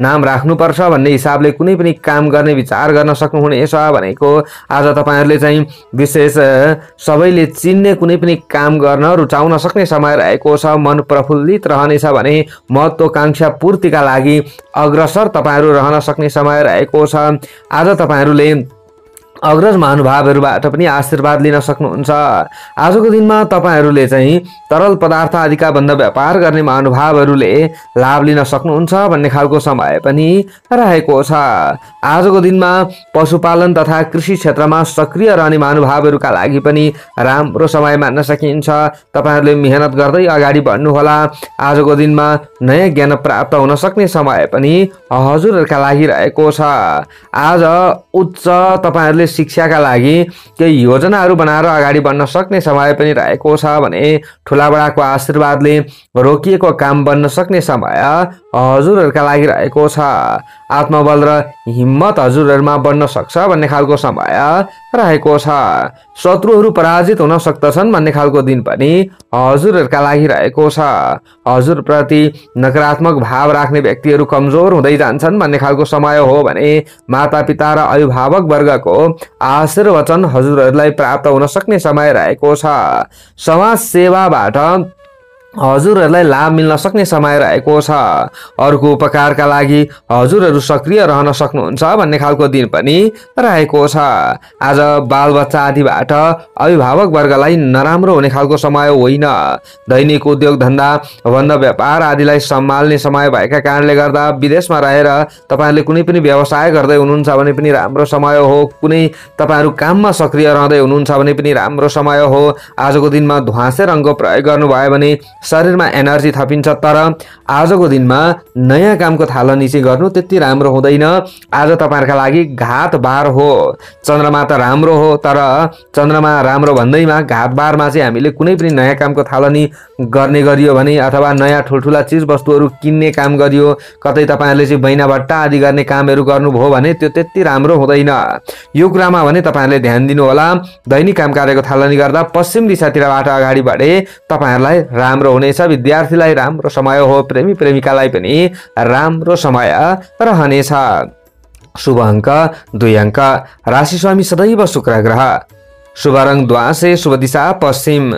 नाम राख्नुपर्छ भन्ने हिसाबले कुनै पनि काम गर्ने विचार गर्न सक्नुहुनेछ भनेको आज तपाईँहरूले चाहिँ विशेष सबैले चिन्ने कुनै पनि काम गर्न रुचाउन सक्ने समय रहेको छ मन प्रफुल्लित रहनेछ भने महत्त्वकाङ्क्षा पूर्तिका लागि अग्रसर तपाईँहरू रहन सक्ने समय रहेको छ आज तपाईँहरूले अग्रज महानुभावहरूबाट पनि आशीर्वाद लिन सक्नुहुन्छ आजको दिनमा तपाईँहरूले चाहिँ तरल पदार्थ आदिका बन्द व्यापार गर्ने महानुभावहरूले लाभ लिन सक्नुहुन्छ भन्ने खालको समय पनि रहेको छ आजको दिनमा पशुपालन तथा कृषि क्षेत्रमा सक्रिय रहने महानुभावहरूका लागि पनि राम्रो समय मान्न सकिन्छ तपाईँहरूले मेहनत गर्दै अगाडि बढ्नुहोला आजको दिनमा नयाँ ज्ञान प्राप्त हुन सक्ने समय पनि हजुरहरूका लागि रहेको छ आज उच्च तपाईँहरूले शिक्षाका लागि केही योजनाहरू बनाएर अगाडि बढ्न सक्ने समय पनि रहेको छ भने ठुलाबडाको आशीर्वादले रोकिएको काम बन्न सक्ने समय हजुरहरूका लागि रहेको छ आत्मबल र हिम्मत हजुरहरूमा बन्न सक्छ भन्ने खालको समय रहेको छ शत्रुहरू पराजित हुन सक्दछन् भन्ने खालको दिन पनि हजुरहरूका लागि रहेको छ हजुरप्रति नकारात्मक भाव राख्ने व्यक्तिहरू कमजोर हुँदै जान्छन् भन्ने खालको समय हो भने मातापिता र अभिभावक वर्गको आशीर्वचन हजुरहरूलाई प्राप्त हुन सक्ने समय रहेको छ समाज सेवाबाट हजुरहरूलाई लाभ मिल्न सक्ने समय रहेको छ अर्को उपकारका लागि हजुरहरू सक्रिय रहन सक्नुहुन्छ भन्ने खालको दिन पनि रहेको छ आज बालबच्चा आदिबाट अभिभावक वर्गलाई नराम्रो हुने खालको समय होइन दैनिक उद्योग धन्दा बन्द व्यापार आदिलाई सम्हाल्ने समय भएका कारणले गर्दा विदेशमा रहेर तपाईँहरूले कुनै पनि व्यवसाय गर्दै हुनुहुन्छ भने पनि राम्रो समय हो कुनै तपाईँहरू काममा सक्रिय रहँदै हुनुहुन्छ भने पनि राम्रो समय हो आजको दिनमा ध्वाँसे रङको प्रयोग गर्नुभयो भने शरीरमा एनर्जी थपिन्छ तर आजको दिनमा नयाँ कामको थालनी चाहिँ गर्नु त्यति राम्रो हुँदैन आज तपाईँहरूका लागि घात बार हो चन्द्रमा त राम्रो हो तर चन्द्रमा राम्रो भन्दैमा घात बारमा चाहिँ हामीले कुनै पनि नयाँ कामको थालनी गर्ने गरियो भने अथवा नयाँ ठुल्ठुला चिजवस्तुहरू किन्ने काम गरियो कतै तपाईँहरूले चाहिँ बैना भट्टा आदि गर्ने कामहरू गर्नुभयो भने त्यो त्यति राम्रो हुँदैन यो कुरामा भने तपाईँहरूले ध्यान दिनुहोला दैनिक काम कार्यको थालनी गर्दा पश्चिम दिशातिरबाट अगाडि बढे तपाईँहरूलाई राम्रो हुनेछ विद्यार्थीलाई राम्रो समय हो प्रेमी प्रेमिकालाई पनि राम्रो समय रहनेछ शुभ अङ्क दुई अङ्क स्वामी सदैव शुक्र ग्रह शुभ रङ द्वासे शुभ दिशा पश्चिम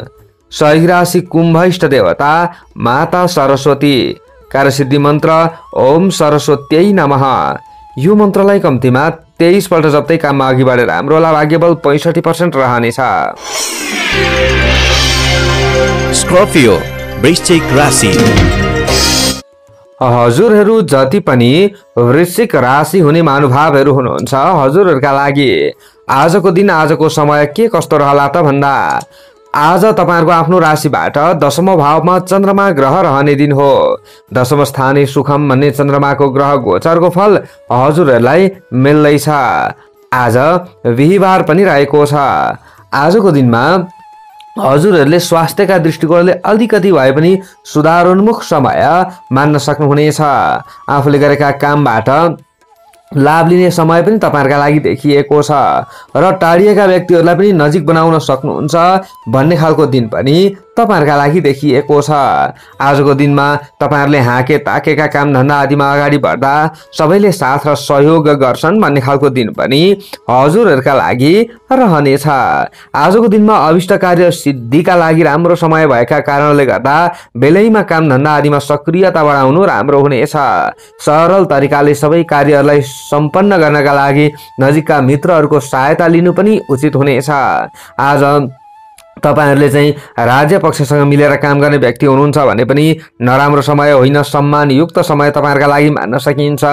सही राशि कुम्भ इष्ट देवता माता सरस्वती कार्यसिद्धि मन्त्र ओम सरस्वत्यै नमः यो मन्त्रलाई कम्तीमा तेइसपल्ट जप्दै काममा अघि बढेर हाम्रो भाग्य बल पैँसठी पर्सेन्ट रहनेछ वृश्चिक राशि हजुरहरू जति पनि वृश्चिक राशि हुने महानुभावहरू हुनुहुन्छ हजुरहरूका लागि आजको दिन आजको समय के कस्तो रहला त भन्दा आज तपाईँहरूको आफ्नो राशिबाट दशम भावमा चन्द्रमा ग्रह रहने दिन हो दशम स्थाने सुखम भन्ने चन्द्रमाको ग्रह गोचरको फल हजुरहरूलाई मिल्दैछ आज बिहिबार पनि रहेको छ आजको दिनमा हजुरहरूले स्वास्थ्यका दृष्टिकोणले अलिकति भए पनि सुधारोन्मुख समय मान्न सक्नुहुनेछ आफूले गरेका कामबाट लाभ लिने समय पनि तपाईँहरूका लागि देखिएको छ र टाढिएका व्यक्तिहरूलाई पनि नजिक बनाउन सक्नुहुन्छ भन्ने खालको दिन पनि तपाईँहरूका लागि देखिएको छ आजको दिनमा तपाईँहरूले हाँके ताकेका काम धन्दा आदिमा अगाडि बढ्दा सबैले साथ र सहयोग गर्छन् भन्ने खालको दिन पनि हजुरहरूका लागि रहनेछ आजको दिनमा अविष्ट कार्य सिद्धिका लागि राम्रो समय भएका कारणले गर्दा बेलैमा काम धन्दा आदिमा सक्रियता बढाउनु राम्रो हुनेछ सरल तरिकाले सबै कार्यहरूलाई सम्पन्न गर्नका लागि नजिकका मित्रहरूको सहायता लिनु पनि उचित हुनेछ आज तपाईँहरूले चाहिँ राज्य पक्षसँग मिलेर काम गर्ने व्यक्ति हुनुहुन्छ भने पनि नराम्रो समय होइन सम्मानयुक्त समय तपाईँहरूका लागि मान्न सकिन्छ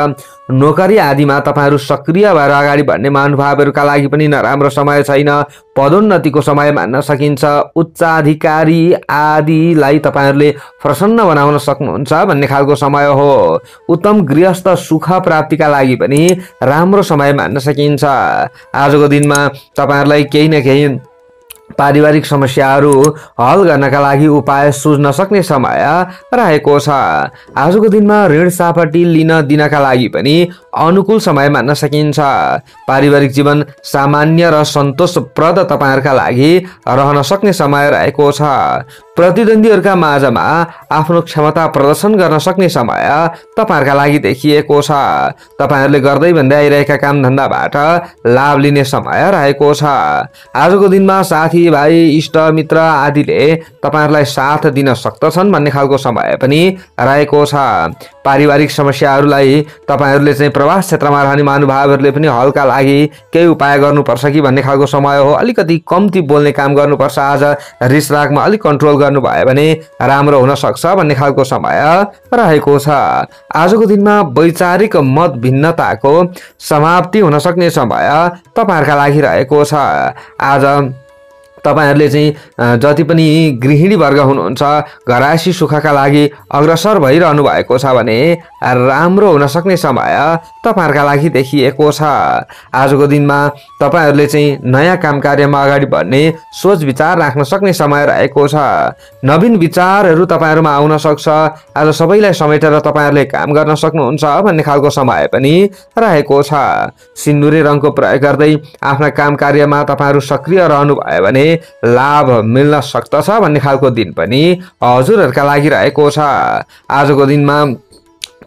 नोकरी आदिमा तपाईँहरू सक्रिय भएर अगाडि बढ्ने महानुभावहरूका लागि पनि नराम्रो समय छैन पदोन्नतिको समय मान्न सकिन्छ उच्चाधिकारी आदिलाई तपाईँहरूले प्रसन्न बनाउन सक्नुहुन्छ भन्ने खालको समय हो उत्तम गृहस्थ सुख प्राप्तिका लागि पनि राम्रो समय मान्न सकिन्छ आजको दिनमा तपाईँहरूलाई केही न केही पारिवारिक समस्याहरू हल गर्नका लागि उपाय सुझ्न सक्ने समय रहेको छ आजको दिनमा ऋण सापटी लिन दिनका लागि पनि अनुकूल समय मान्न सकिन्छ पारिवारिक जीवन सामान्य र सन्तोषप्रद तपाईँहरूका लागि रहन सक्ने समय रहेको छ प्रतिद्वन्दीहरूका माझमा आफ्नो क्षमता प्रदर्शन गर्न सक्ने समय तपाईँहरूका लागि देखिएको छ तपाईँहरूले गर्दै भन्दै आइरहेका कामधन्दाबाट लाभ लिने समय रहेको छ आजको दिनमा साथी साथीभाइ इष्ट मित्र आदिले तपाईँहरूलाई साथ दिन सक्दछन् भन्ने खालको समय पनि रहेको छ पारिवारिक समस्याहरूलाई तपाईँहरूले चाहिँ प्रवास क्षेत्रमा रहने महानुभावहरूले पनि हल्का लागि केही उपाय गर्नुपर्छ कि भन्ने खालको समय हो अलिकति कम्ती बोल्ने काम गर्नुपर्छ आज रिस रागमा अलिक कन्ट्रोल गर्नुभयो भने राम्रो हुनसक्छ भन्ने खालको समय रहेको छ आजको दिनमा वैचारिक मत भिन्नताको समाप्ति हुन सक्ने समय तपाईँहरूका लागि रहेको छ आज तपाईँहरूले चाहिँ जति पनि गृहिणी वर्ग हुनुहुन्छ घरासी सुखका लागि अग्रसर भइरहनु भएको छ भने राम्रो हुन सक्ने समय तपाईँहरूका लागि देखिएको छ आजको दिनमा तपाईँहरूले चाहिँ नयाँ काम कार्यमा अगाडि बढ्ने सोच विचार राख्न सक्ने समय रहेको छ नवीन विचारहरू तपाईँहरूमा आउन सक्छ आज सबैलाई समेटेर तपाईँहरूले काम गर्न सक्नुहुन्छ भन्ने खालको समय पनि रहेको छ सिन्दुरे रङको प्रयोग गर्दै आफ्ना काम कार्यमा तपाईँहरू सक्रिय रहनुभयो भने लाभ मिल्न सक्दछ भन्ने खालको दिन पनि हजुरहरूका लागि रहेको छ आजको दिनमा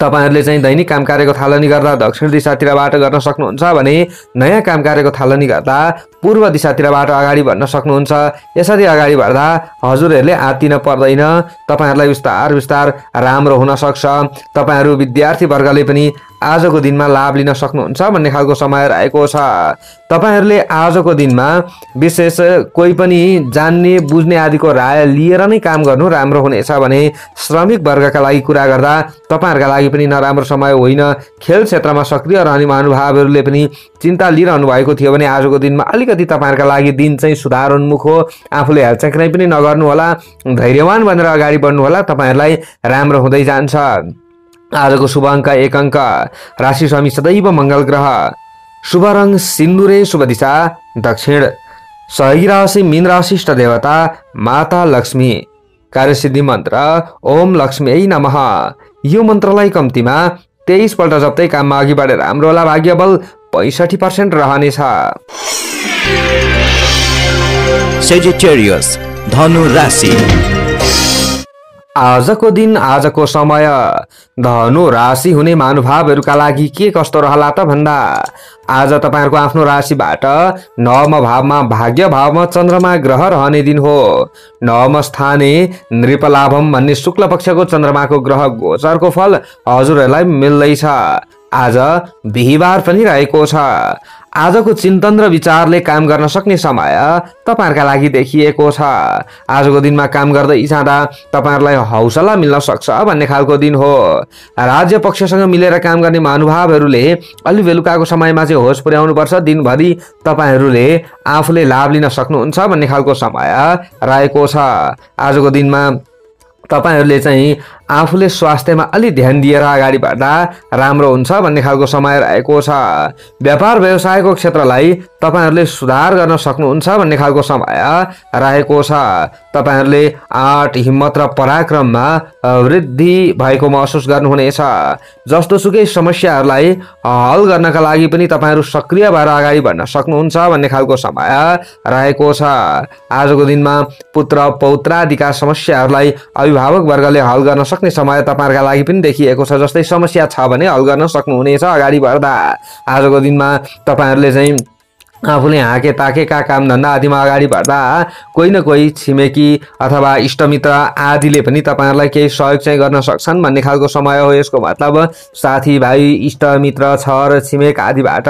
तपाईँहरूले चाहिँ दैनिक काम कार्यको थालनी गर्दा दक्षिण दिशातिरबाट गर्न सक्नुहुन्छ भने नयाँ काम कार्यको थालनी गर्दा पूर्व दिशातिरबाट अगाडि बढ्न सक्नुहुन्छ यसरी अगाडि बढ्दा हजुरहरूले आत्तिन पर्दैन तपाईँहरूलाई बिस्तार बिस्तार राम्रो हुनसक्छ तपाईँहरू विद्यार्थीवर्गले पनि आजको दिनमा लाभ लिन सक्नुहुन्छ भन्ने खालको समय रहेको छ तपाईँहरूले आजको दिनमा विशेष कोही पनि जान्ने बुझ्ने आदिको राय लिएर नै काम गर्नु राम्रो हुनेछ भने श्रमिक वर्गका लागि कुरा गर्दा तपाईँहरूका लागि पनि नराम्रो समय होइन खेल क्षेत्रमा सक्रिय रहने महानुभावहरूले पनि चिन्ता लिइरहनु भएको थियो भने आजको दिनमा अलिकति तपाईँहरूका लागि दिन चाहिँ सुधारोन्मुख हो आफूले कुनै पनि नगर्नुहोला धैर्यवान भनेर अगाडि बढ्नुहोला तपाईँहरूलाई राम्रो हुँदै जान्छ आजको शुभ अङ्क एक अङ्क राशि स्वामी सदैव मङ्गल ग्रह शुभ रङ सिन्दुरे शुभ दिशा दक्षिण सहयोगी राशि मीन राशि इष्ट देवता माता लक्ष्मी कार्यसिद्धि मन्त्र ओम लक्ष्मी ऐ नमः यो मन्त्रलाई कम्तीमा तेइसपल्ट जप्दै काममा अघि बढेर राम्रो होला भाग्य बल पैँसठी पर्सेन्ट रहनेछ धनु राशि आजको दिन आजको समय धनु राशि हुने महानुभावहरूका लागि के कस्तो रहला त भन्दा आज तपाईँहरूको आफ्नो राशिबाट नवम भावमा भाग्य भावमा चन्द्रमा ग्रह रहने दिन हो नवम स्थाने नृपलाभम भन्ने शुक्ल पक्षको चन्द्रमाको ग्रह गोचरको फल हजुरहरूलाई मिल्दैछ आज बिहिबार पनि रहेको छ आजको चिन्तन र विचारले काम गर्न सक्ने समय तपाईँहरूका लागि देखिएको छ आजको दिनमा काम गर्दै जाँदा तपाईँहरूलाई हौसला मिल्न सक्छ भन्ने खालको दिन हो राज्य पक्षसँग मिलेर काम गर्ने महानुभावहरूले अलि बेलुकाको समयमा चाहिँ होस पुर्याउनुपर्छ दिनभरि तपाईँहरूले आफूले लाभ लिन सक्नुहुन्छ भन्ने खालको समय रहेको छ आजको दिनमा तपाईँहरूले चाहिँ आफूले स्वास्थ्यमा अलि ध्यान दिएर अगाडि बढ्दा राम्रो हुन्छ भन्ने खालको समय रहेको छ व्यापार व्यवसायको क्षेत्रलाई तपाईँहरूले सुधार गर्न सक्नुहुन्छ भन्ने खालको समय रहेको छ तपाईँहरूले आठ हिम्मत र पराक्रममा वृद्धि भएको महसुस गर्नुहुनेछ जस्तो सुकै समस्याहरूलाई हल गर्नका लागि पनि तपाईँहरू सक्रिय भएर अगाडि बढ्न सक्नुहुन्छ भन्ने खालको समय रहेको छ आजको दिनमा पुत्र पौत्रादिका समस्याहरूलाई वर्गले हल गर्न सक् सक्ने समय तपाईँहरूका लागि पनि देखिएको छ जस्तै समस्या छ भने हल गर्न सक्नुहुनेछ अगाडि बढ्दा आजको दिनमा तपाईँहरूले चाहिँ आफूले हाँके ताकेका कामधन्दा आदिमा अगाडि बढ्दा कोही न कोही छिमेकी अथवा इष्टमित्र आदिले पनि तपाईँहरूलाई केही सहयोग चाहिँ गर्न सक्छन् भन्ने खालको समय हो यसको मतलब साथीभाइ इष्टमित्र छर छिमेक आदिबाट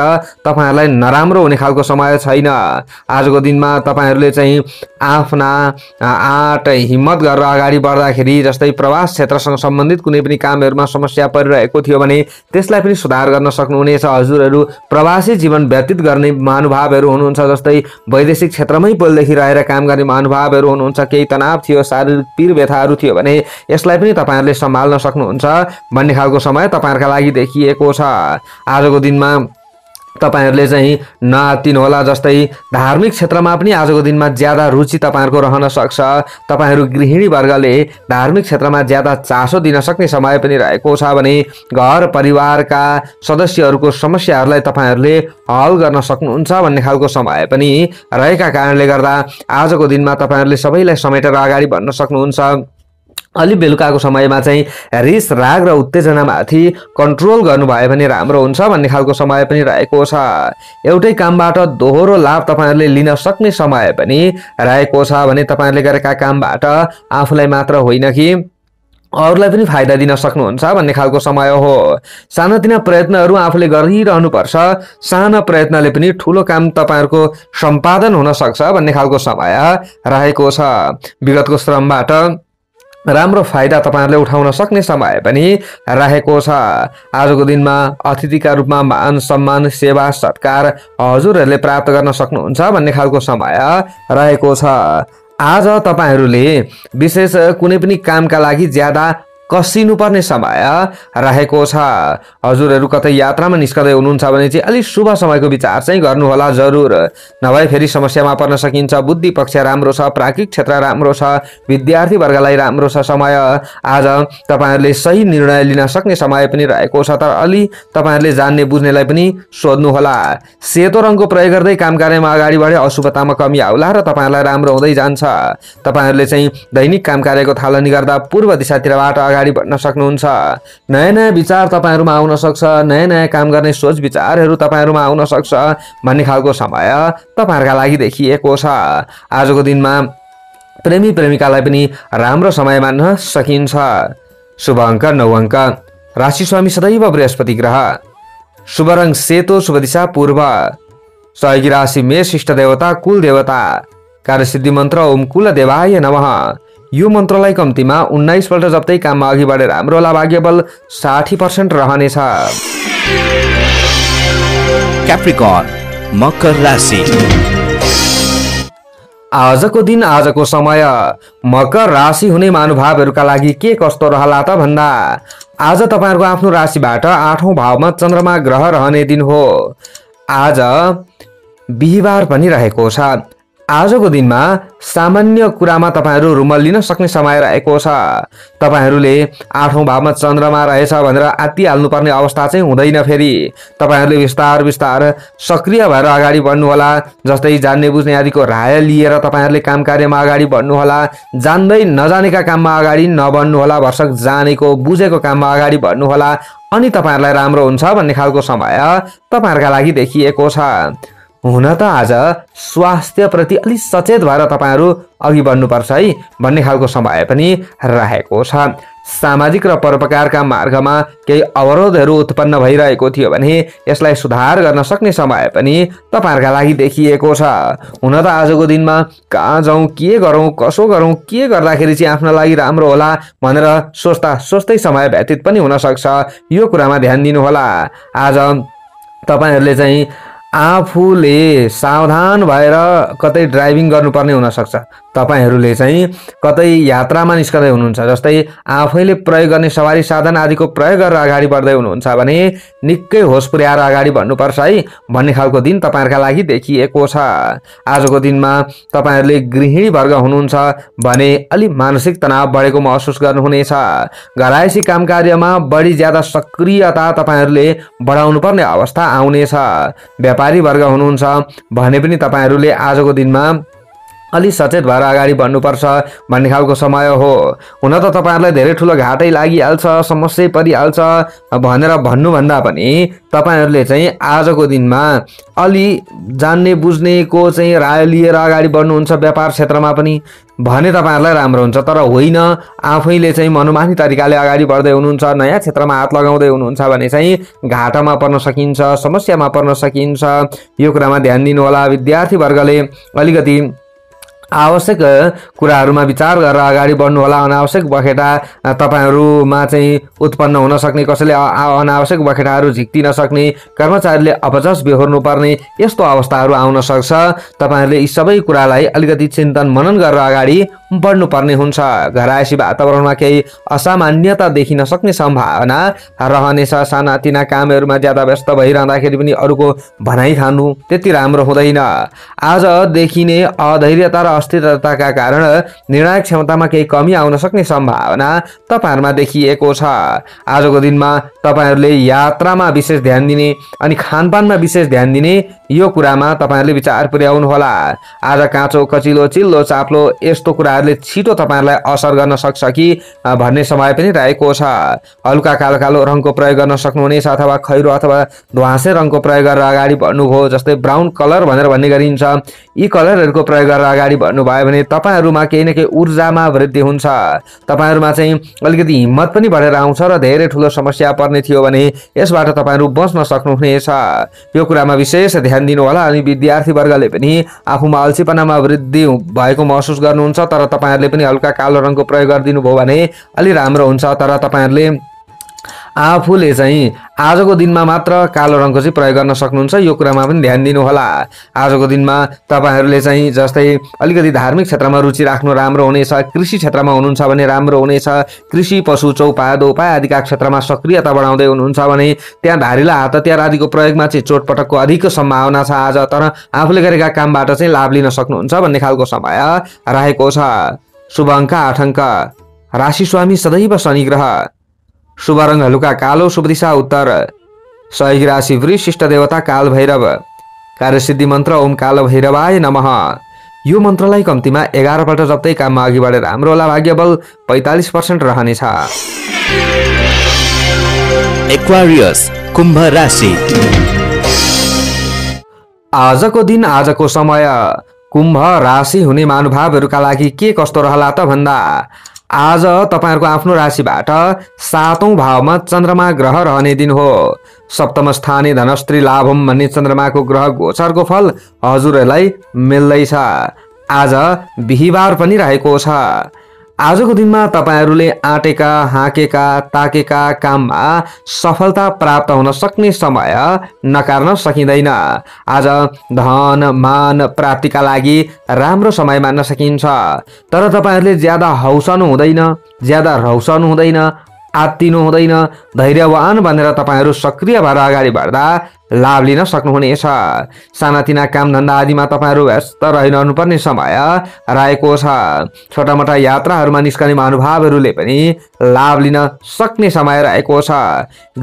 तपाईँहरूलाई नराम्रो हुने खालको समय छैन आजको दिनमा तपाईँहरूले चाहिँ आफ्ना आँट हिम्मत गरेर अगाडि बढ्दाखेरि जस्तै प्रवास क्षेत्रसँग सम्बन्धित कुनै पनि कामहरूमा समस्या परिरहेको थियो भने त्यसलाई पनि सुधार गर्न सक्नुहुनेछ हजुरहरू प्रवासी जीवन व्यतीत गर्ने महानुभावहरू हुनुहुन्छ जस्तै वैदेशिक क्षेत्रमै पहिलेदेखि रहेर काम गर्ने महानुभावहरू हुनुहुन्छ केही तनाव थियो शारीरिक पीर व्यथाहरू थियो भने यसलाई पनि तपाईँहरूले सम्हाल्न सक्नुहुन्छ भन्ने खालको समय तपाईँहरूका लागि देखिएको छ आजको दिनमा तपाईँहरूले चाहिँ नआतिनुहोला जस्तै धार्मिक क्षेत्रमा पनि आजको दिनमा ज्यादा रुचि तपाईँहरूको रहन सक्छ तपाईँहरू गृहिणी वर्गले धार्मिक क्षेत्रमा ज्यादा चासो दिन सक्ने समय पनि रहेको छ भने घर परिवारका सदस्यहरूको समस्याहरूलाई तपाईँहरूले हल गर्न सक्नुहुन्छ भन्ने खालको समय पनि रहेका कारणले गर्दा आजको दिनमा तपाईँहरूले सबैलाई समेटेर अगाडि बढ्न सक्नुहुन्छ अलि बेलुकाको समयमा चाहिँ रिस राग र उत्तेजनामाथि कन्ट्रोल गर्नुभयो भने राम्रो हुन्छ भन्ने खालको समय पनि रहेको छ एउटै कामबाट दोहोरो लाभ तपाईँहरूले लिन सक्ने समय पनि रहेको छ भने तपाईँहरूले गरेका कामबाट आफूलाई मात्र होइन कि अरूलाई पनि फाइदा दिन सक्नुहुन्छ भन्ने खालको समय हो सानातिना प्रयत्नहरू आफूले गरिरहनुपर्छ साना प्रयत्नले पनि ठुलो काम तपाईँहरूको सम्पादन हुन सक्छ भन्ने खालको समय रहेको छ विगतको श्रमबाट राम्रो फाइदा तपाईँहरूले उठाउन सक्ने समय पनि रहेको छ आजको दिनमा अतिथिका रूपमा मान सम्मान सेवा सत्कार हजुरहरूले प्राप्त गर्न सक्नुहुन्छ भन्ने खालको समय रहेको छ आज तपाईँहरूले विशेष कुनै पनि कामका लागि ज्यादा कसिनु कसिनुपर्ने समय रहेको छ हजुरहरू कतै यात्रामा निस्कँदै हुनुहुन्छ भने चाहिँ अलिक शुभ समयको विचार चाहिँ गर्नुहोला जरुर नभए फेरि समस्यामा पर्न सकिन्छ बुद्धि पक्ष राम्रो छ प्राकृतिक क्षेत्र राम्रो छ विद्यार्थी वर्गलाई राम्रो छ समय आज तपाईँहरूले सही निर्णय लिन सक्ने समय पनि रहेको छ तर अलि तपाईँहरूले जान्ने बुझ्नेलाई पनि सोध्नुहोला सेतो रङको प्रयोग गर्दै काम कार्यमा अगाडि बढे अशुभतामा कमी आउला र तपाईँहरूलाई राम्रो हुँदै जान्छ तपाईँहरूले चाहिँ दैनिक काम कार्यको थालनी गर्दा पूर्व दिशातिरबाट अगाडि अगाडि बढ्न सक्नुहुन्छ नयाँ नयाँ विचार तपाईँहरूमा आउन सक्छ नयाँ नयाँ काम गर्ने सोच विचारहरू तपाईँहरूमा आउन सक्छ भन्ने खालको समय तपाईँहरूका लागि देखिएको छ आजको दिनमा प्रेमी प्रेमिकालाई पनि राम्रो समय मान्न सकिन्छ शुभ अङ्क नौ अङ्क राशि स्वामी सदैव बृहस्पति ग्रह शुभ रङ सेतो शुभ दिशा पूर्व सहयोगी राशि मेष इष्ट देवता कुल देवता कार्यसिद्धि मन्त्र ओम कुल देवाय नमः यो मन्त्रालय कम्तीमा उन्नाइसपल्ट जप्तै काममा अघि बढेर हाम्रो लाभाग्य बल साठी पर्सेन्ट रहनेछ आजको दिन आजको समय मकर राशि हुने महानुभावहरूका लागि के कस्तो रहला त भन्दा आज तपाईँहरूको आफ्नो राशिबाट आठौँ भावमा चन्द्रमा ग्रह रहने दिन हो आज बिहिबार पनि रहेको छ आजको दिनमा सामान्य कुरामा तपाईँहरू रुमल लिन सक्ने समय रहेको छ तपाईँहरूले आठौँ भावमा चन्द्रमा रहेछ भनेर आत्तिहाल्नुपर्ने अवस्था चाहिँ हुँदैन फेरि तपाईँहरूले बिस्तार बिस्तार सक्रिय भएर अगाडि बढ्नुहोला जस्तै जान्ने बुझ्ने आदिको राय लिएर तपाईँहरूले काम कार्यमा अगाडि बढ्नुहोला जान्दै नजानेका काममा अगाडि नबढ्नुहोला भर्सक जानेको बुझेको काममा अगाडि बढ्नुहोला अनि तपाईँहरूलाई राम्रो हुन्छ भन्ने खालको समय तपाईँहरूका लागि देखिएको छ हुन त आज स्वास्थ्यप्रति अलिक सचेत भएर तपाईँहरू अघि बढ्नुपर्छ है भन्ने खालको समय पनि राखेको छ सामाजिक र परोपकारका मार्गमा केही अवरोधहरू उत्पन्न भइरहेको थियो भने यसलाई सुधार गर्न सक्ने समय पनि तपाईँहरूका लागि देखिएको छ हुन त आजको दिनमा कहाँ जाउँ के गरौँ कसो गरौँ के गर्दाखेरि चाहिँ आफ्नो लागि राम्रो होला भनेर सोच्दा सोच्दै समय व्यतीत पनि हुनसक्छ यो कुरामा ध्यान दिनुहोला आज तपाईँहरूले चाहिँ आफूले सावधान भएर कतै ड्राइभिङ गर्नुपर्ने हुनसक्छ तपाईँहरूले चाहिँ कतै यात्रामा निस्कँदै हुनुहुन्छ जस्तै आफैले प्रयोग गर्ने सवारी साधन आदिको प्रयोग गरेर अगाडि बढ्दै हुनुहुन्छ भने निकै होस पुर्याएर अगाडि बढ्नुपर्छ है भन्ने खालको दिन तपाईँहरूका लागि देखिएको छ आजको दिनमा तपाईँहरूले गृहिणी वर्ग हुनुहुन्छ भने अलि मानसिक तनाव बढेको महसुस गर्नुहुनेछ घरायसी काम कार्यमा बढी ज्यादा सक्रियता तपाईँहरूले पर्ने अवस्था आउनेछ व्यापारी वर्ग हुनुहुन्छ भने पनि तपाईँहरूले आजको दिनमा अलि सचेत भएर अगाडि बढ्नुपर्छ भन्ने खालको समय हो हुन त तपाईँहरूलाई धेरै ठुलो घाटै लागिहाल्छ समस्यै परिहाल्छ भनेर भन्नुभन्दा पनि तपाईँहरूले चाहिँ आजको दिनमा अलि जान्ने बुझ्नेको चाहिँ राय लिएर अगाडि बढ्नुहुन्छ व्यापार क्षेत्रमा पनि भने तपाईँहरूलाई राम्रो हुन्छ तर होइन आफैले चाहिँ मनोमानी तरिकाले अगाडि बढ्दै हुनुहुन्छ नयाँ क्षेत्रमा हात लगाउँदै हुनुहुन्छ भने चाहिँ घाटामा पर्न सकिन्छ समस्यामा पर्न सकिन्छ यो कुरामा ध्यान दिनुहोला विद्यार्थीवर्गले अलिकति आवश्यक कुराहरूमा विचार गरेर अगाडि बढ्नुहोला अनावश्यक बखेटा तपाईँहरूमा चाहिँ उत्पन्न हुन सक्ने कसैले अनावश्यक बखेटाहरू झिक्दिन सक्ने कर्मचारीले अपजस बेहोर्नुपर्ने यस्तो अवस्थाहरू आउन सक्छ तपाईँहरूले यी सबै कुरालाई अलिकति चिन्तन मनन गरेर अगाडि बढ्नुपर्ने हुन्छ घरायसी वातावरणमा केही असामान्यता देखिन सक्ने सम्भावना रहनेछ सानातिना कामहरूमा ज्यादा व्यस्त भइरहँदाखेरि पनि अरूको भनाइ खानु त्यति राम्रो हुँदैन आज देखिने अधैर्यता र अस्थिरताका कारण निर्णायक क्षमतामा केही कमी आउन सक्ने सम्भावना तपाईँहरूमा देखिएको छ आजको दिनमा तपाईँहरूले यात्रामा विशेष ध्यान दिने अनि खानपानमा विशेष ध्यान दिने यो कुरामा तपाईँहरूले विचार पुर्याउनुहोला आज काँचो कचिलो चिल्लो चाप्लो यस्तो कुरा विचारले छिटो तपाईँहरूलाई असर गर्न सक्छ कि भन्ने समय पनि रहेको छ हल्का कालो कालो रङको प्रयोग गर्न सक्नुहुनेछ अथवा खैरो अथवा ध्वाँसे रङको प्रयोग गरेर अगाडि बढ्नुभयो जस्तै ब्राउन कलर भनेर भन्ने गरिन्छ यी कलरहरूको प्रयोग गरेर अगाडि बढ्नुभयो भने तपाईँहरूमा केही न केही ऊर्जामा वृद्धि हुन्छ तपाईँहरूमा चाहिँ अलिकति हिम्मत पनि बढेर आउँछ र धेरै ठुलो समस्या पर्ने थियो भने यसबाट तपाईँहरू बस्न सक्नुहुनेछ यो कुरामा विशेष ध्यान दिनुहोला अनि विद्यार्थीवर्गले पनि आफूमा अल्छीपनामा वृद्धि भएको महसुस गर्नुहुन्छ तर तपाईँहरूले पनि हल्का कालो रङको प्रयोग गरिदिनु भयो भने अलि राम्रो हुन्छ तर तपाईँहरूले आफूले चाहिँ आजको दिनमा मात्र कालो रङको चाहिँ प्रयोग गर्न सक्नुहुन्छ यो कुरामा पनि ध्यान दिनुहोला आजको दिनमा तपाईँहरूले चाहिँ जस्तै अलिकति धार्मिक क्षेत्रमा रुचि राख्नु राम्रो हुनेछ कृषि क्षेत्रमा हुनुहुन्छ भने राम्रो हुनेछ कृषि पशु चौपा दोपा आदिका क्षेत्रमा सक्रियता बढाउँदै हुनुहुन्छ भने त्यहाँ धारिला हात हतियार आदिको प्रयोगमा चाहिँ चोटपटकको अधिक सम्भावना छ आज तर आफूले गरेका कामबाट चाहिँ लाभ लिन सक्नुहुन्छ भन्ने खालको समय रहेको छ शुभ अङ्क आठ अङ्क राशि स्वामी सदैव शनि ग्रह शुभ रङ्ग हलुका कालो शुभ दिशा उत्तर सहयोगी राशि वृशिष्ट देवता काल भैरव कार्यसिद्धि मन्त्र ओम काल भैरवाय नमः यो मन्त्रलाई कम्तीमा एघारपल्ट जप्दै काममा अघि बढेर हाम्रो होला भाग्य बल पैँतालिस पर्सेन्ट रहनेछ कुम्भ आजको दिन आजको समय कुम्भ राशि हुने महानुभावहरूका लागि के कस्तो रहला त भन्दा आज तपाईँहरूको आफ्नो राशिबाट सातौँ भावमा चन्द्रमा ग्रह रहने दिन हो सप्तम स्थाने धनश्री लाभम भन्ने चन्द्रमाको ग्रह गोचरको फल हजुरहरूलाई मिल्दैछ आज बिहिबार पनि रहेको छ आजको दिनमा तपाईँहरूले आँटेका हाँकेका ताकेका काममा सफलता प्राप्त हुन सक्ने समय नकार्न सकिँदैन आज धन मान प्राप्तिका लागि राम्रो समय मान्न सकिन्छ तर तपाईँहरूले ज्यादा हौसनु हुँदैन ज्यादा रौसनु हुँदैन आत्तिनु हुँदैन धैर्यवान भनेर तपाईँहरू सक्रिय भएर अगाडि बढ्दा लाभ लिन सक्नुहुनेछ सानातिना कामधन्दा आदिमा तपाईँहरू व्यस्त पर्ने समय रहेको छ छोटामोटा यात्राहरूमा निस्कने महानुभावहरूले पनि लाभ लिन सक्ने समय रहेको छ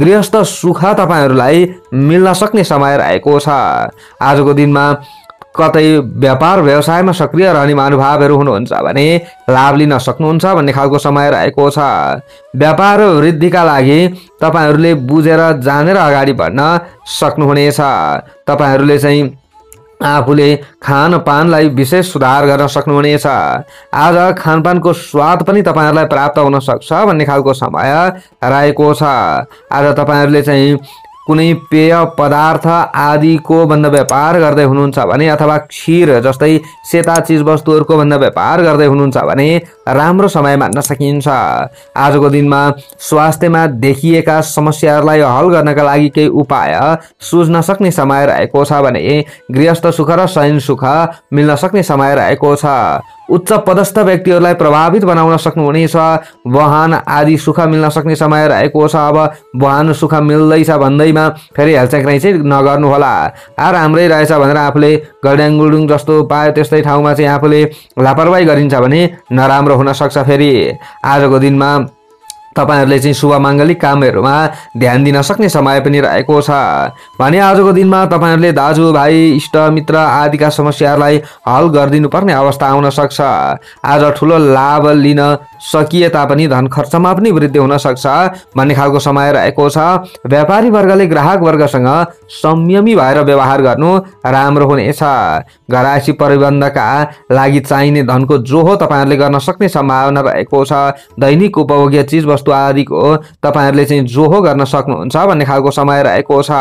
गृहस्थ सुख तपाईँहरूलाई मिल्न सक्ने समय रहेको छ आजको दिनमा कतै व्यापार व्यवसायमा सक्रिय रहने महानुभावहरू हुनुहुन्छ भने लाभ लिन सक्नुहुन्छ भन्ने खालको समय रहेको छ व्यापार वृद्धिका लागि तपाईँहरूले बुझेर जानेर अगाडि बढ्न सक्नुहुनेछ तपाईँहरूले चाहिँ आफूले खानपानलाई विशेष सुधार गर्न सक्नुहुनेछ आज खानपानको स्वाद पनि तपाईँहरूलाई प्राप्त हुन सक्छ भन्ने खालको समय रहेको छ आज तपाईँहरूले चाहिँ कुनै पेय पदार्थ आदिको भन्दा व्यापार गर्दै हुनुहुन्छ भने अथवा क्षीर जस्तै सेता चिजवस्तुहरूको भन्दा व्यापार गर्दै हुनुहुन्छ भने राम्रो समय मान्न सकिन्छ आजको दिनमा स्वास्थ्यमा देखिएका समस्याहरूलाई हल गर्नका लागि केही उपाय सुझ्न सक्ने समय रहेको छ भने गृहस्थ सुख र शयन सुख मिल्न सक्ने समय रहेको छ उच्च पदस्थ व्यक्तिहरूलाई प्रभावित बनाउन सक्नुहुनेछ वाहन आदि सुख मिल्न सक्ने समय रहेको छ अब वाहन सुख मिल्दैछ भन्दैमा फेरि हेलचेक्राइ चाहिँ नगर्नुहोला आ राम्रै रहेछ भनेर आफूले गड्याङगुडुङ जस्तो पायो त्यस्तै ठाउँमा चाहिँ आफूले लापरवाही गरिन्छ भने नराम्रो हुनसक्छ फेरि आजको दिनमा तपाईँहरूले चाहिँ शुभ माङ्गलिक कामहरूमा ध्यान दिन सक्ने समय पनि रहेको छ भने आजको दिनमा तपाईँहरूले दाजुभाइ इष्टमित्र आदिका समस्याहरूलाई हल पर्ने अवस्था आउन सक्छ आज ठुलो लाभ लिन सकिए तापनि धन खर्चमा पनि वृद्धि हुन सक्छ भन्ने खालको समय रहेको छ व्यापारी वर्गले ग्राहक वर्गसँग संयमी भएर व्यवहार गर्नु राम्रो हुनेछ घरासी प्रबन्धका लागि चाहिने धनको जोहो हो तपाईँहरूले गर्न सक्ने सम्भावना रहेको छ दैनिक उपभोग्य वस्तु आदिको तपाईँहरूले चाहिँ जोहो गर्न सक्नुहुन्छ भन्ने खालको समय रहेको छ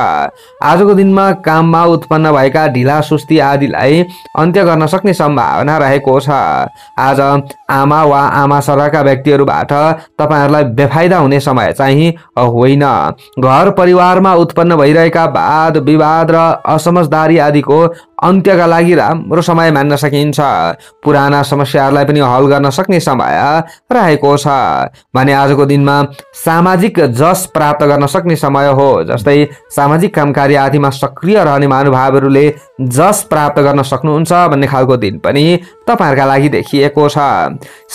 आजको दिनमा काममा उत्पन्न भएका ढिला सुस्ती आदिलाई अन्त्य गर्न सक्ने सम्भावना रहेको छ आज आमा वा आमा सर का व्यक्ति तपाईँहरूलाई बेफाइदा समय चाह हो घर में उत्पन्न भैर वाद विवाद रसमझदारी आदि को अन्त्यका लागि राम्रो समय मान्न सकिन्छ पुराना समस्याहरूलाई पनि हल गर्न सक्ने समय रहेको छ भने आजको दिनमा सामाजिक जस प्राप्त गर्न सक्ने समय हो जस्तै सामाजिक काम कार्य आदिमा सक्रिय रहने महानुभावहरूले जस प्राप्त गर्न सक्नुहुन्छ भन्ने खालको दिन पनि तपाईँहरूका लागि देखिएको छ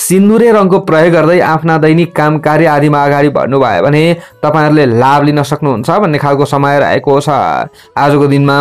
सिन्दुरे रङको प्रयोग गर्दै आफ्ना दैनिक काम कार्य आदिमा अगाडि बढ्नुभयो भने तपाईँहरूले लाभ लिन सक्नुहुन्छ भन्ने खालको समय रहेको छ आजको दिनमा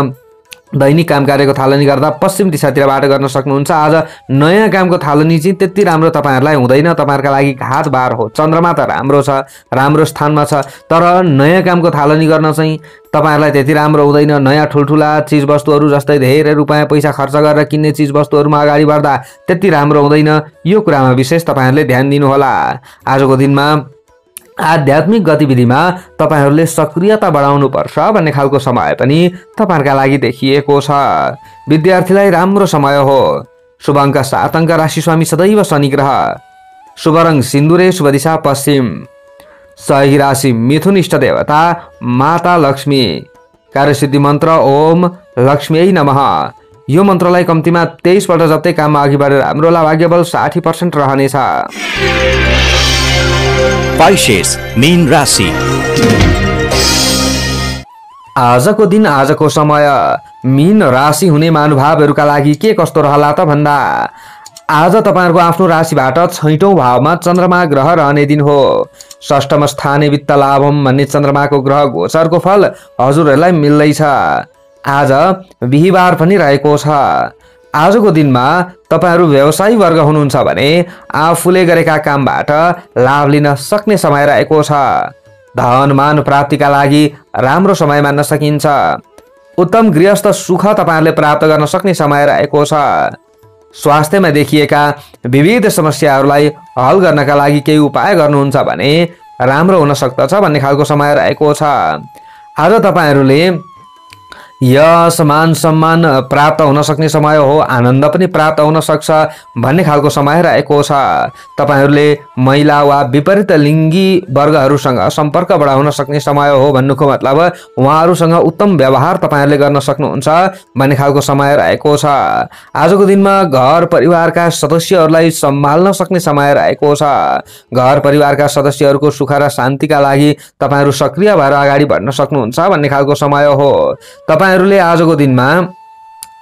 दैनिक काम कार्यको थालनी गर्दा पश्चिम दिशातिरबाट गर्न सक्नुहुन्छ आज नयाँ कामको थालनी चाहिँ त्यति राम्रो तपाईँहरूलाई हुँदैन तपाईँहरूका लागि घात बार हो चन्द्रमा त राम्रो छ राम्रो स्थानमा छ तर नयाँ कामको थालनी गर्न चाहिँ तपाईँहरूलाई त्यति राम्रो हुँदैन नयाँ ठुल्ठुला चिजवस्तुहरू जस्तै धेरै रुपियाँ पैसा खर्च गरेर किन्ने चिजवस्तुहरूमा अगाडि बढ्दा त्यति राम्रो हुँदैन यो कुरामा विशेष तपाईँहरूले ध्यान दिनुहोला आजको दिनमा आध्यात्मिक गतिविधिमा तपाईँहरूले सक्रियता बढाउनुपर्छ भन्ने खालको समय पनि तपाईँहरूका लागि देखिएको छ विद्यार्थीलाई राम्रो समय हो शुभ अङ्क सात अङ्क राशि स्वामी सदैव शनि ग्रह शुभ रङ सिन्दुरे शुभ दिशा पश्चिम सही राशि मिथुन इष्ट देवता माता लक्ष्मी कार्यसिद्धि मन्त्र ओम लक्ष्मी नमः यो मन्त्रलाई कम्तीमा तेइसपल्ट जप्तै काममा अघि बढेर हाम्रो लाभाग्य बल साठी पर्सेन्ट रहनेछ मीन राशि आजको दिन आजको समय मीन राशि हुने महानुभावहरूका लागि के कस्तो रहला त भन्दा आज तपाईँहरूको आफ्नो राशिबाट छैटौँ भावमा चन्द्रमा ग्रह रहने दिन हो षष्ठम स्थाने वित्त लाभम भन्ने चन्द्रमाको ग्रह गोचरको फल हजुरहरूलाई मिल्दैछ आज बिहिबार पनि रहेको छ आजको दिनमा तपाईँहरू व्यवसायी वर्ग हुनुहुन्छ भने आफूले गरेका कामबाट लाभ लिन सक्ने समय रहेको छ धन मान प्राप्तिका लागि राम्रो समय मान्न सकिन्छ उत्तम गृहस्थ सुख तपाईँहरूले प्राप्त गर्न सक्ने समय रहेको छ स्वास्थ्यमा देखिएका विविध समस्याहरूलाई हल गर्नका लागि केही उपाय गर्नुहुन्छ भने राम्रो हुन सक्दछ भन्ने खालको समय रहेको छ आज तपाईँहरूले यह समान सम्मान प्राप्त हुन सक्ने समय हो आनन्द पनि प्राप्त हुन सक्छ भन्ने खालको समय रहेको छ तपाईँहरूले महिला वा विपरीत लिङ्गी वर्गहरूसँग सम्पर्क बढाउन सक्ने समय हो भन्नुको मतलब उहाँहरूसँग उत्तम व्यवहार तपाईँहरूले गर्न सक्नुहुन्छ भन्ने खालको समय रहेको छ आजको दिनमा घर परिवारका सदस्यहरूलाई सम्हाल्न सक्ने समय रहेको छ घर परिवारका सदस्यहरूको सुख र शान्तिका लागि तपाईँहरू सक्रिय भएर अगाडि बढ्न सक्नुहुन्छ भन्ने खालको समय हो तपाईँ तपाईँहरूले आजको दिनमा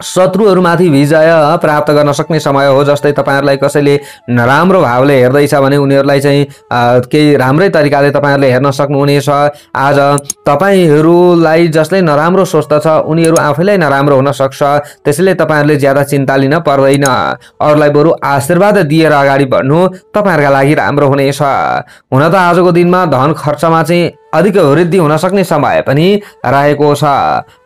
शत्रुहरूमाथि विजय प्राप्त गर्न सक्ने समय हो जस्तै तपाईँहरूलाई कसैले नराम्रो भावले हेर्दैछ भने उनीहरूलाई चाहिँ केही राम्रै तरिकाले तपाईँहरूले हेर्न सक्नुहुनेछ आज तपाईँहरूलाई जसले नराम्रो सोच्दछ उनीहरू आफैलाई नराम्रो हुन सक्छ त्यसैले तपाईँहरूले ज्यादा चिन्ता लिन पर्दैन अरूलाई बरु आशीर्वाद दिएर अगाडि बढ्नु तपाईँहरूका लागि राम्रो हुनेछ हुन त आजको दिनमा धन खर्चमा चाहिँ अधिक वृद्धि हुन सक्ने समय पनि रहेको छ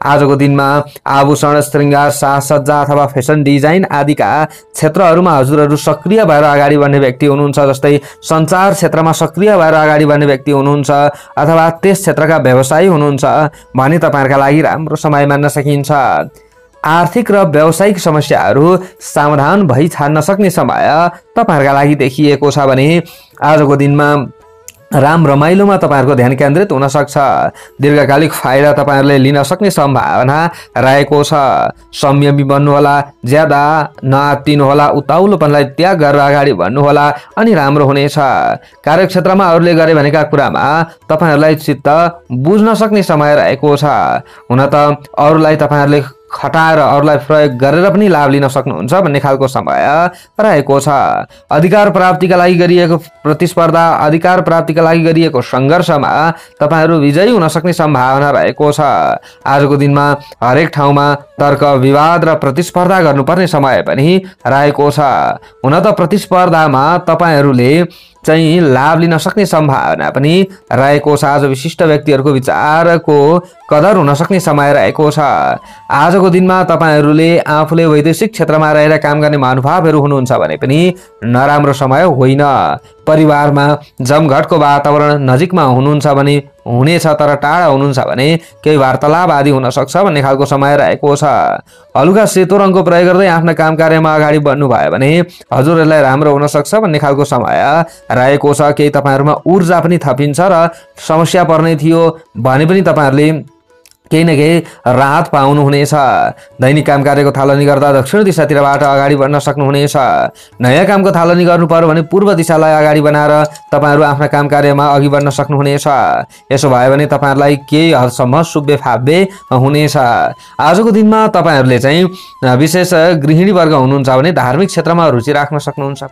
आजको दिनमा आभूषण श्रृङ्गार साजसज्जा अथवा फेसन डिजाइन आदिका क्षेत्रहरूमा हजुरहरू सक्रिय भएर अगाडि बढ्ने व्यक्ति हुनुहुन्छ जस्तै सञ्चार क्षेत्रमा सक्रिय भएर अगाडि बढ्ने व्यक्ति हुनुहुन्छ अथवा त्यस क्षेत्रका व्यवसायी हुनुहुन्छ भने तपाईँहरूका लागि राम्रो समय मान्न सकिन्छ आर्थिक र व्यावसायिक समस्याहरू समाधान भई छान्न सक्ने समय तपाईँहरूका लागि देखिएको छ भने आजको दिनमा राम रमाइलोमा तपाईँहरूको ध्यान केन्द्रित हुनसक्छ दीर्घकालिक फाइदा तपाईँहरूले लिन सक्ने सम्भावना रहेको छ संयमी बन्नुहोला ज्यादा नआतिनुहोला उताउलोपनलाई त्याग गरेर अगाडि भन्नुहोला अनि राम्रो हुनेछ कार्यक्षेत्रमा अरूले गरे भनेका कुरामा तपाईँहरूलाई चित्त बुझ्न सक्ने समय रहेको छ हुन त अरूलाई तपाईँहरूले खटाएर अरूलाई प्रयोग गरेर पनि लाभ लिन सक्नुहुन्छ भन्ने खालको समय रहेको छ अधिकार प्राप्तिका लागि गरिएको प्रतिस्पर्धा अधिकार प्राप्तिका लागि गरिएको सङ्घर्षमा तपाईँहरू विजयी हुन सक्ने सम्भावना रहेको छ आजको दिनमा हरेक ठाउँमा तर्क विवाद र प्रतिस्पर्धा गर्नुपर्ने समय पनि रहेको छ हुन त प्रतिस्पर्धामा तपाईँहरूले चाहिँ लाभ लिन सक्ने सम्भावना पनि रहेको छ आज विशिष्ट व्यक्तिहरूको विचारको कदर हुन सक्ने समय रहेको छ आजको दिनमा तपाईँहरूले आफूले वैदेशिक क्षेत्रमा रहेर काम गर्ने महानुभावहरू हुनुहुन्छ भने पनि नराम्रो समय होइन परिवारमा जमघटको वातावरण नजिकमा हुनुहुन्छ भने हुनेछ तर टाढा हुनुहुन्छ भने केही वार्तालाप आदि हुनसक्छ भन्ने खालको समय रहेको छ हलुका सेतो रङको प्रयोग गर्दै आफ्नो काम कार्यमा अगाडि बढ्नुभयो भने हजुरहरूलाई राम्रो हुनसक्छ भन्ने खालको समय रहेको छ केही तपाईँहरूमा ऊर्जा पनि थपिन्छ र समस्या पर्ने थियो भने पनि तपाईँहरूले केही न केही राहत पाउनुहुनेछ दैनिक काम कार्यको थालनी गर्दा दक्षिण दिशातिरबाट अगाडि बढ्न सक्नुहुनेछ नयाँ कामको थालनी गर्नु पर्यो भने पूर्व दिशालाई अगाडि बनाएर तपाईँहरू आफ्ना काम कार्यमा अघि बढ्न सक्नुहुनेछ यसो भयो भने तपाईँहरूलाई केही हदसम्म सुब्य फाब्य हुनेछ आजको दिनमा तपाईँहरूले चाहिँ विशेष गृहिणी वर्ग हुनुहुन्छ भने धार्मिक क्षेत्रमा रुचि राख्न सक्नुहुन्छ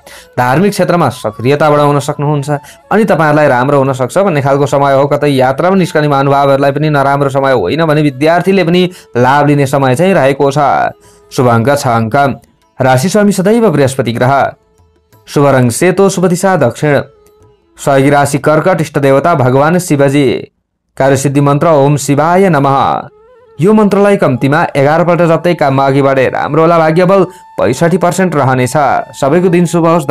धार्मिक क्षेत्रमा सक्रियता बढाउन सक्नुहुन्छ अनि तपाईँहरूलाई राम्रो हुनसक्छ भन्ने खालको समय हो कतै यात्रामा निस्कने महानुभावहरूलाई पनि नराम्रो समय होइन भने विद्यार्थीले पनि लाभ लिने समय चाहिँ रहेको छ शुभ अङ्क छ अङ्क राशि स्वामी सदैव बृहस्पति ग्रह शुभ रङ सेतो शुभ दिशा दक्षिण सहयोगी राशि कर्कट इष्टदेवता भगवान शिवजी कार्यसिद्धि मन्त्र ओम शिवाय नमः यो मन्त्रलाई कम्तीमा एघारपल्ट जप्तै काममा अघि बढे राम्रो होला भाग्यबल पैँसठी पर्सेन्ट रहनेछ सबैको दिन शुभ होस्